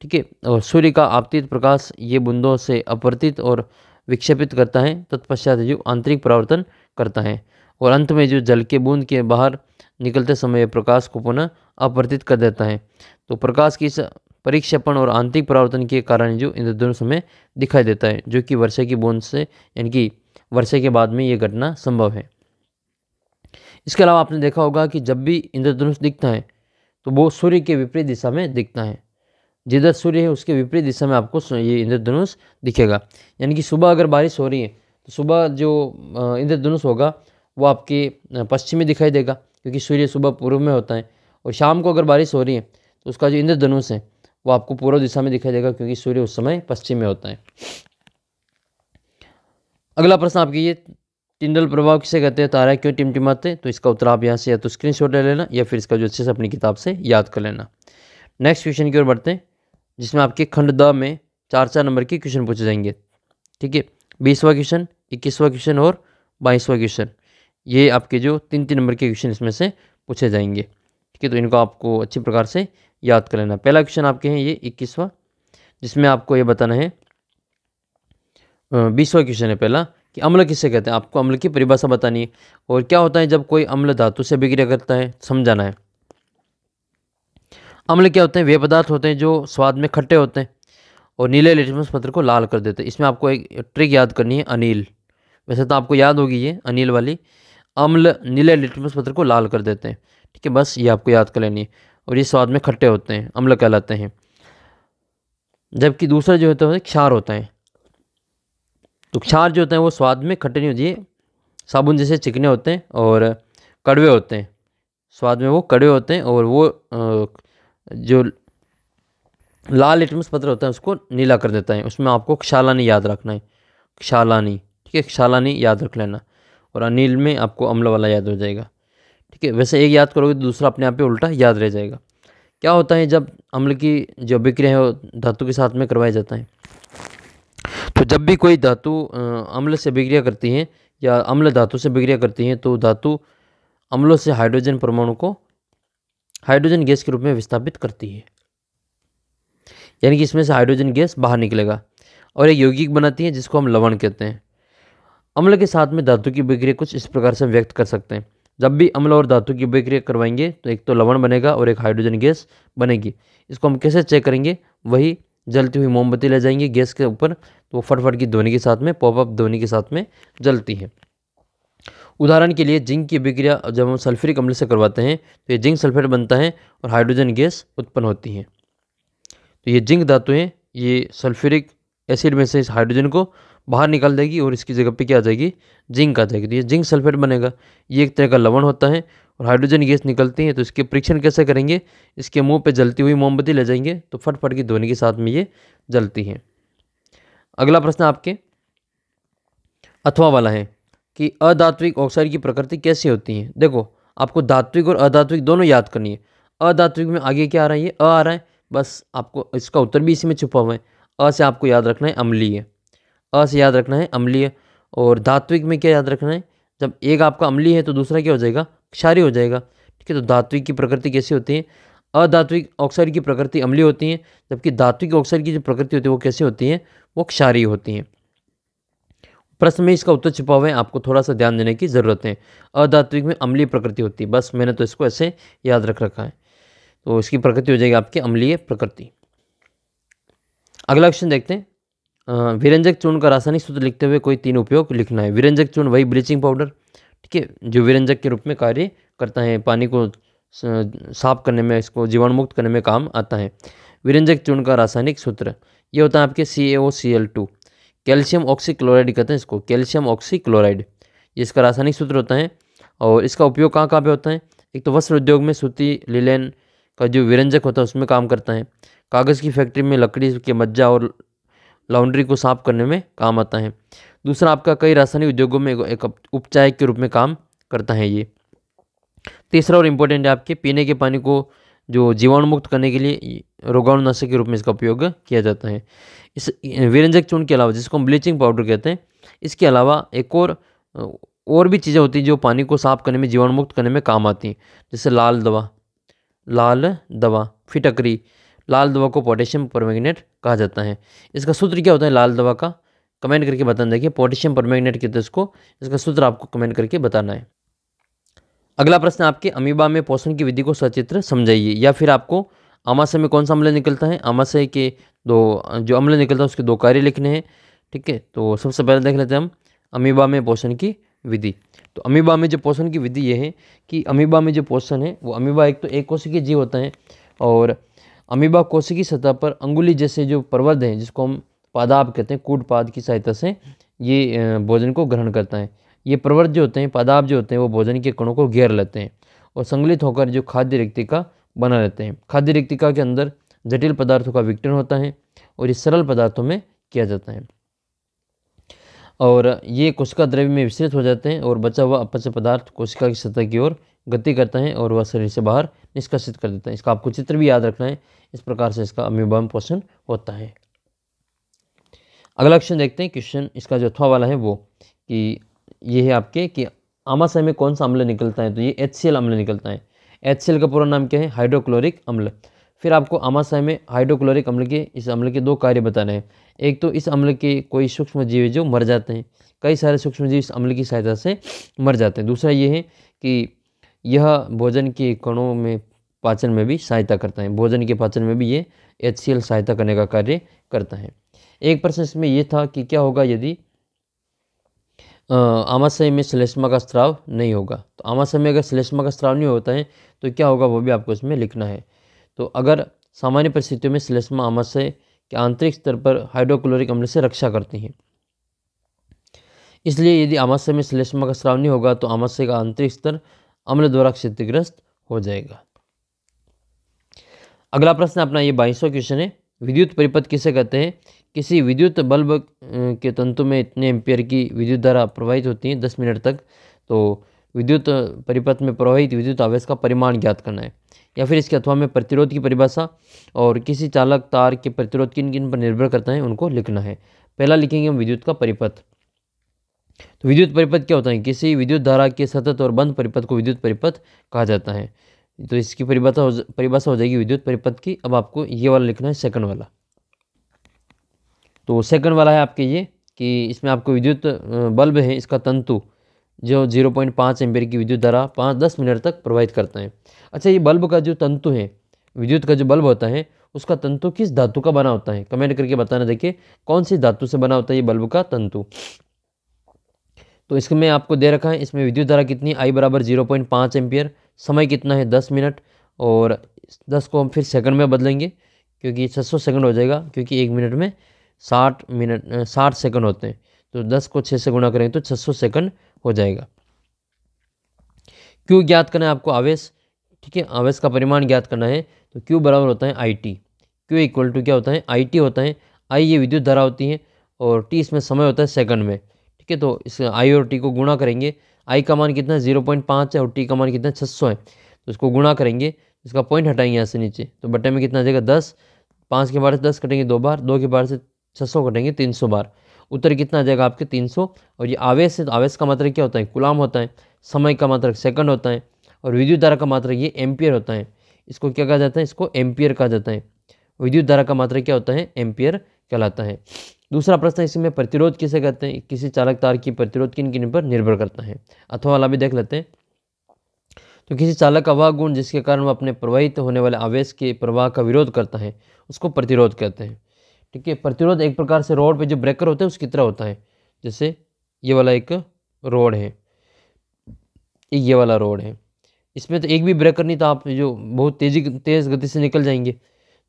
ठीक है और सूर्य का आपतित प्रकाश ये बूंदों से अपवर्तित और विक्षेपित करता है तत्पश्चात तो जो आंतरिक परावर्तन करता है और अंत में जो जल के बूंद के बाहर निकलते समय प्रकाश को पुनः अपवर्तित कर देता है तो प्रकाश की परीक्षेपण और आंतरिक परावर्तन के कारण जो इंद्रधनुष में दिखाई देता है जो कि वर्षा की बूंद से यानी कि वर्षा के बाद में ये घटना संभव है इसके अलावा आपने देखा होगा कि जब भी इंद्रधनुष दिखता है तो वो सूर्य के विपरीत दिशा में दिखता है जिधर सूर्य है उसके विपरीत दिशा में आपको ये इंद्रधनुष दिखेगा यानी कि सुबह अगर बारिश हो रही है तो सुबह जो इंद्रधनुष होगा वो आपके पश्चिमी दिखाई देगा क्योंकि सूर्य सुबह पूर्व में होता है और शाम को अगर बारिश हो रही है तो उसका जो इंद्रधनुष है वो आपको पूर्व दिशा में दिखाई देगा क्योंकि सूर्य उस समय पश्चिम में होता है अगला प्रश्न आपके ये टिंडल प्रभाव किसे कहते हैं तारा क्यों टिमटिमाते तो इसका उत्तर आप यहाँ से या तो स्क्रीन ले लेना या फिर इसका जो अच्छे से अपनी किताब से याद कर लेना नेक्स्ट क्वेश्चन की ओर बढ़ते हैं जिसमें आपके खंड द में चार चार नंबर के क्वेश्चन पूछे जाएंगे ठीक है बीसवा क्वेश्चन इक्कीसवा क्वेश्चन और बाईसवा क्वेश्चन ये आपके जो तीन तीन नंबर के क्वेश्चन इसमें से पूछे जाएंगे ठीक है तो इनको आपको अच्छी प्रकार से याद कर लेना पहला क्वेश्चन आपके हैं ये इक्कीसवा जिसमें आपको ये बताना है बीसवा क्वेश्चन है पहला कि अम्ल किसे कहते हैं आपको अम्ल की परिभाषा बतानी है और क्या होता है जब कोई अम्ल धातु से अभिक्रिया करता है समझाना है अम्ल क्या होते हैं वे पदार्थ होते हैं जो स्वाद में खट्टे होते हैं और नीले लिटमस पत्र को लाल कर देते हैं इसमें आपको एक ट्रिक याद करनी है अनिल वैसे तो आपको याद होगी ये अनिल वाली अम्ल नीले लिटमस पत्र को लाल कर देते हैं ठीक है बस ये आपको याद कर लेनी है और ये स्वाद में खट्टे होते हैं अम्ल कहलाते हैं जबकि दूसरा जो होता है क्षार होता है तो क्षार जो होते हैं वो स्वाद में खट्टे नहीं होती साबुन जैसे चिकने होते हैं और कड़वे होते हैं स्वाद में वो कड़वे होते हैं और वो जो लाल लिटमस पत्र होता है उसको नीला कर देता है उसमें आपको क्षालानी याद रखना है क्षालानी ठीक है क्षालानी याद रख लेना और अनिल में आपको अम्ल वाला याद हो जाएगा ठीक है वैसे एक याद करोगे तो दूसरा अपने आप ही उल्टा याद रह जाएगा क्या होता है जब अम्ल की जो अभिक्रिया है वो धातु के साथ में करवाया जाता है तो जब भी कोई धातु अम्ल से अभिक्रिया करती है या अम्ल धातु से अभिक्रिया करती है तो धातु अम्लों से हाइड्रोजन परमाणु को हाइड्रोजन गैस के रूप में विस्थापित करती है यानी कि इसमें से हाइड्रोजन गैस बाहर निकलेगा और एक यौगिक बनाती है जिसको हम लवण कहते हैं अम्ल के साथ में धातु की अभिक्रिया कुछ इस प्रकार से व्यक्त कर सकते हैं जब भी अम्ल और धातु की अभिक्रिया करवाएंगे तो एक तो लवण बनेगा और एक हाइड्रोजन गैस बनेगी इसको हम कैसे चेक करेंगे वही जलती हुई मोमबत्ती ले जाएंगे गैस के ऊपर तो वो फटफट की ध्वनि के साथ में पॉपअप ध्वनि के साथ में जलती है उदाहरण के लिए जिंक की अभिक्रिया जब हम सल्फ्यूरिक अम्ल से करवाते हैं तो ये जिंक सल्फेट बनता है और हाइड्रोजन गैस उत्पन्न होती है तो ये जिंक धातु हैं ये सल्फ्यूरिक एसिड में से इस हाइड्रोजन को बाहर निकाल देगी और इसकी जगह पे क्या आ जाएगी जिंक आ जाएगी तो ये जिंक सल्फेट बनेगा ये एक तरह का लवण होता है और हाइड्रोजन गैस निकलती है तो इसके परीक्षण कैसे करेंगे इसके मुंह पे जलती हुई मोमबत्ती ले जाएंगे तो फटफट की ध्वनि के साथ में ये जलती है अगला प्रश्न आपके अथवा वाला है कि अधात्विक ऑक्साइड की प्रकृति कैसी होती है देखो आपको धात्विक और अधात्विक दोनों याद करनी है अधात्विक में आगे क्या आ रहा है ये अ आ रहा है बस आपको इसका उत्तर भी इसी में छुपा हुआ है अ से आपको याद रखना है अम्लीय अ से याद रखना है अम्लीय और धात्विक में क्या याद रखना है जब एक आपका अम्ली है तो दूसरा क्या हो जाएगा क्षारी हो जाएगा ठीक है तो धात्विक की प्रकृति कैसी होती है अधात्विक ऑक्साइड की प्रकृति अम्ली होती है जबकि धात्विक ऑक्साइड की जो प्रकृति होती है वो कैसी होती है वो क्षारी होती है प्रश्न में इसका उत्तर छिपा हुआ है आपको थोड़ा सा ध्यान देने की ज़रूरत है अधात्विक में अम्लीय प्रकृति होती है बस मैंने तो इसको ऐसे याद रख रखा है तो इसकी प्रकृति हो जाएगी आपकी अम्लीय प्रकृति अगला क्वेश्चन देखते हैं विरंजक चूर्ण का रासायनिक सूत्र लिखते हुए कोई तीन उपयोग लिखना है विरंजक चूर्ण वही ब्लीचिंग पाउडर ठीक है जो विरंजक के रूप में कार्य करता है पानी को साफ करने में इसको मुक्त करने में काम आता है विरंजक चूर्ण का रासायनिक सूत्र ये होता है आपके C A O C L two calcium oxychloride कहते हैं इसको कैल्शियम ऑक्सीक्लोराइड ये इसका रासायनिक सूत्र होता है और इसका उपयोग कहाँ कहाँ पर होता है एक तो वस्त्र उद्योग में सूती लिलेन का जो विरंजक होता है उसमें काम करता है कागज़ की फैक्ट्री में लकड़ी के मज्जा और लॉन्ड्री को साफ करने में काम आता है दूसरा आपका कई रासायनिक उद्योगों में एक उपचाय के रूप में काम करता है ये तीसरा और इम्पोर्टेंट है आपके पीने के पानी को जो जीवाणु मुक्त करने के लिए रोगाणुनाशक के रूप में इसका उपयोग किया जाता है इस वीरंजक चूर्ण के अलावा जिसको हम ब्लीचिंग पाउडर कहते हैं इसके अलावा एक और और भी चीज़ें होती हैं जो पानी को साफ करने में जीवाणु मुक्त करने में काम आती हैं जैसे लाल दवा लाल दवा फिटकरी लाल दवा को पोटेशियम परमैग्नेट कहा जाता है इसका सूत्र क्या होता है लाल दवा का कमेंट करके बताना देखिए पोटेशियम परमैग्नेट कहते हैं इसको इसका सूत्र आपको कमेंट करके बताना है अगला प्रश्न आपके अमीबा में पोषण की विधि को सचित्र समझाइए या फिर आपको आमाशय में कौन सा अम्ल निकलता है आमाशय के दो जो अम्ल निकलता है उसके दो कार्य लिखने हैं ठीक है तो सबसे पहले देख लेते हैं हम अमीबा में पोषण की विधि तो अमीबा में जो पोषण की विधि ये है कि अमीबा में जो पोषण है वो अमीबा एक तो एक कोशिकीय जीव होता है और अमीबा कोशिकी की सतह पर अंगुली जैसे जो पर्वत हैं जिसको हम पादाब कहते हैं कूट पाद की सहायता से ये भोजन को ग्रहण करता है ये पर्वत जो होते हैं पादाब जो होते हैं वो भोजन के कणों को घेर लेते हैं और संगलित होकर जो खाद्य रिक्तिका बना लेते हैं खाद्य रिक्तिका के अंदर जटिल पदार्थों का विकटन होता है और ये सरल पदार्थों में किया जाता है और ये कोशिका द्रव्य में विस्तृत हो जाते हैं और बचा हुआ अपच पदार्थ कोशिका की सतह की ओर गति करता है और वह शरीर से बाहर निष्कासित कर देते हैं इसका आपको चित्र भी याद रखना है इस प्रकार से इसका अम्यूबम पोषण होता है अगला क्वेश्चन देखते हैं क्वेश्चन इसका जो अथवा वाला है वो कि ये है आपके कि आमाशय में कौन सा अम्ल निकलता है तो ये एच अम्ल निकलता है एच का पूरा नाम क्या है हाइड्रोक्लोरिक अम्ल फिर आपको आमाशय में हाइड्रोक्लोरिक अम्ल के इस अम्ल के दो कार्य बताने हैं एक तो इस अम्ल के कोई सूक्ष्म जीव जो मर जाते हैं कई सारे सूक्ष्म जीव इस अम्ल की सहायता से मर जाते हैं दूसरा ये है कि यह भोजन के कणों में पाचन में भी सहायता करता है भोजन के पाचन में भी ये एच सहायता करने का कार्य करता है एक प्रश्न इसमें यह था कि क्या होगा यदि आमाशय में श्लेष्मा का स्त्राव नहीं होगा तो आमाशय में अगर श्लेष्मा का स्त्राव नहीं होता है तो क्या होगा वो भी आपको इसमें लिखना है तो अगर सामान्य परिस्थितियों में श्लेष्मा आमाशय के आंतरिक स्तर पर हाइड्रोक्लोरिक अम्ल से रक्षा करती हैं इसलिए यदि आमाशय में श्लेष्मा का स्त्राव नहीं होगा तो आमाशय का आंतरिक स्तर अम्ल द्वारा क्षतिग्रस्त हो जाएगा अगला प्रश्न अपना ये बाईसवा क्वेश्चन है विद्युत परिपथ किसे कहते हैं किसी विद्युत बल्ब के तंतु में इतने एम्पियर की विद्युत धारा प्रवाहित होती है दस मिनट तक तो विद्युत परिपथ में प्रवाहित विद्युत आवेश का परिमाण ज्ञात करना है या फिर इसके अथवा में प्रतिरोध की परिभाषा और किसी चालक तार के प्रतिरोध किन किन पर निर्भर करता है उनको लिखना है पहला लिखेंगे हम विद्युत का परिपथ तो विद्युत परिपथ क्या होता है किसी विद्युत धारा के सतत और बंद परिपथ को विद्युत परिपथ कहा जाता है तो इसकी परिभाषा हो परिभाषा हो जाएगी विद्युत परिपथ की अब आपको ये वाला लिखना है सेकंड वाला तो सेकंड वाला है आपके ये कि इसमें आपको विद्युत बल्ब है इसका तंतु जो जीरो पॉइंट पाँच एम्पेयर की विद्युत धारा पाँच दस मिनट तक प्रवाहित करता है अच्छा ये बल्ब का जो तंतु है विद्युत का जो बल्ब होता है उसका तंतु किस धातु का बना होता है कमेंट करके बताना देखिए कौन सी धातु से बना होता है ये बल्ब का तंतु तो इसमें आपको दे रखा है इसमें विद्युत धारा कितनी आई बराबर जीरो पॉइंट पाँच एम्पियर समय कितना है दस मिनट और दस को हम फिर सेकंड में बदलेंगे क्योंकि छः सौ सेकंड हो जाएगा क्योंकि एक मिनट में साठ मिनट साठ सेकंड होते हैं तो दस को छः से गुणा करेंगे तो छः सौ सेकंड हो जाएगा क्यू ज्ञात करना है आपको आवेश ठीक है आवेश का परिमाण ज्ञात करना है तो क्यू बराबर होता है I T Q equal to क्या होता है आई टी होता है आई ये विद्युत धारा होती है और टी इसमें समय होता है सेकंड में ठीक है तो इस आई और टी को गुणा करेंगे आई का मान कितना जीरो पॉइंट पाँच है और टी का मान कितना छः सौ है तो इसको गुणा करेंगे इसका पॉइंट हटाएंगे यहाँ से नीचे तो बटे में कितना आ जाएगा दस पाँच के बार से दस कटेंगे दो बार दो के बार से छः सौ कटेंगे तीन सौ बार उत्तर कितना आ जाएगा आपके तीन सौ और ये आवेश है तो आवेश का मात्रक क्या होता है गुलाम होता है समय का मात्रक सेकंड होता है और विद्युत धारा का मात्रक ये एम्पियर होता है इसको क्या कहा जाता है इसको एम्पियर कहा जाता है विद्युत धारा का मात्रक क्या होता है एम्पियर कहलाता है दूसरा प्रश्न इसी में प्रतिरोध किसे कहते हैं किसी चालक तार की प्रतिरोध किन किन पर निर्भर करता है अथवा वाला भी देख लेते हैं तो किसी चालक का वह गुण जिसके कारण वह अपने प्रवाहित होने वाले आवेश के प्रवाह का विरोध करता है उसको प्रतिरोध कहते हैं ठीक है प्रतिरोध एक प्रकार से रोड पे जो ब्रेकर होते हैं उसकी तरह होता है जैसे ये वाला एक रोड है ये वाला रोड है इसमें तो एक भी ब्रेकर नहीं था तो आप जो बहुत तेज़ी तेज़ गति से निकल जाएंगे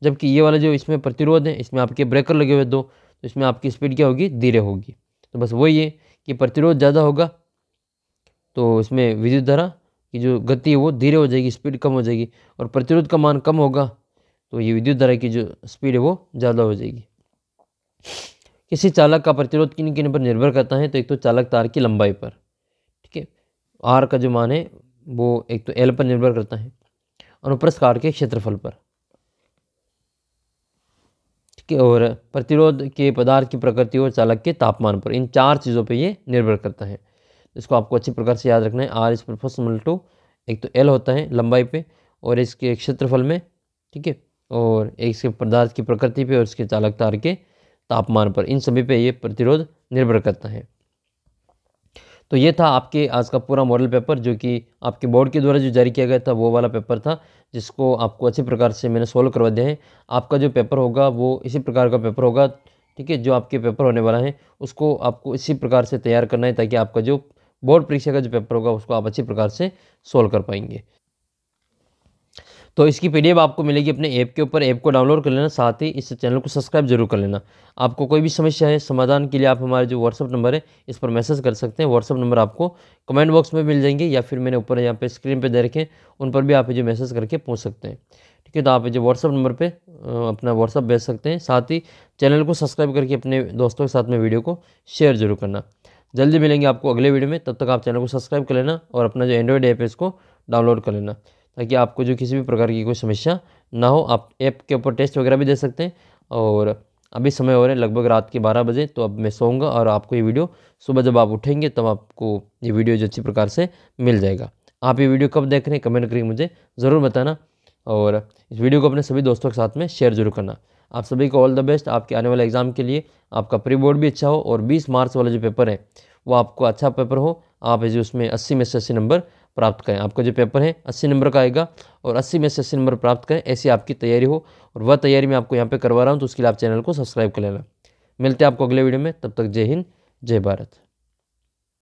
जबकि ये वाला जो इसमें प्रतिरोध है इसमें आपके ब्रेकर लगे हुए दो तो इसमें आपकी स्पीड क्या होगी धीरे होगी तो बस वही है कि प्रतिरोध ज़्यादा होगा तो इसमें विद्युत धारा की जो गति है वो धीरे हो जाएगी स्पीड कम हो जाएगी और प्रतिरोध का मान कम होगा तो ये विद्युत धारा की जो स्पीड है वो ज़्यादा हो जाएगी किसी चालक का प्रतिरोध किन किन पर निर्भर करता है तो एक तो चालक तार की लंबाई पर ठीक है आर का जो मान है वो एक तो एल पर निर्भर करता है अनुप्रस्थ कार के क्षेत्रफल पर के और प्रतिरोध के पदार्थ की प्रकृति और चालक के तापमान पर इन चार चीज़ों पे ये निर्भर करता है इसको आपको अच्छी प्रकार से याद रखना है आर इस पर प्रोफेशनल टू एक तो एल होता है लंबाई पे और इसके क्षेत्रफल में ठीक है और एक इसके पदार्थ की प्रकृति पे और इसके चालक तार के तापमान पर इन सभी पर ये प्रतिरोध निर्भर करता है तो ये था आपके आज का पूरा मॉडल पेपर जो कि आपके बोर्ड के द्वारा जो जारी किया गया था वो वाला पेपर था जिसको आपको अच्छे प्रकार से मैंने सॉल्व करवा दिया है आपका जो पेपर होगा वो इसी प्रकार का पेपर होगा ठीक है जो आपके पेपर होने वाला है उसको आपको इसी प्रकार से तैयार करना है ताकि आपका जो बोर्ड परीक्षा का जो पेपर होगा उसको आप अच्छी प्रकार से सोल्व कर पाएंगे तो इसकी पी आपको मिलेगी अपने ऐप के ऊपर ऐप को डाउनलोड कर लेना साथ ही इस चैनल को सब्सक्राइब जरूर कर लेना आपको कोई भी समस्या है समाधान के लिए आप हमारे जो व्हाट्सअप नंबर है इस पर मैसेज कर सकते हैं व्हाट्सअप नंबर आपको कमेंट बॉक्स में मिल जाएंगे या फिर मैंने ऊपर यहाँ पे स्क्रीन पे दे रखें उन पर भी आप जो मैसेज करके पूछ सकते हैं ठीक है तो आप जो व्हाट्सअप नंबर पर अपना व्हाट्सअप भेज सकते हैं साथ ही चैनल को सब्सक्राइब करके अपने दोस्तों के साथ में वीडियो को शेयर जरूर करना जल्दी मिलेंगे आपको अगले वीडियो में तब तक आप चैनल को सब्सक्राइब कर लेना और अपना जो एंड्रॉयड ऐप है इसको डाउनलोड कर लेना ताकि आपको जो किसी भी प्रकार की कोई समस्या ना हो आप ऐप के ऊपर टेस्ट वगैरह भी दे सकते हैं और अभी समय हो रहा है लगभग रात के बारह बजे तो अब मैं सोऊंगा और आपको ये वीडियो सुबह जब आप उठेंगे तब आपको ये वीडियो जो अच्छी प्रकार से मिल जाएगा आप ये वीडियो कब देख रहे हैं कमेंट करके मुझे ज़रूर बताना और इस वीडियो को अपने सभी दोस्तों के साथ में शेयर जरूर करना आप सभी को ऑल द बेस्ट आपके आने वाले एग्ज़ाम के लिए आपका प्री बोर्ड भी अच्छा हो और बीस मार्च वाला जो पेपर है वो आपको अच्छा पेपर हो आप उसमें अस्सी में से अस्सी नंबर प्राप्त करें आपका जो पेपर है अस्सी नंबर का आएगा और अस्सी में से अस्सी नंबर प्राप्त करें ऐसी आपकी तैयारी हो और वह तैयारी मैं आपको यहाँ पर करवा रहा हूँ तो उसके लिए आप चैनल को सब्सक्राइब कर लेना मिलते हैं आपको अगले वीडियो में तब तक जय हिंद जय भारत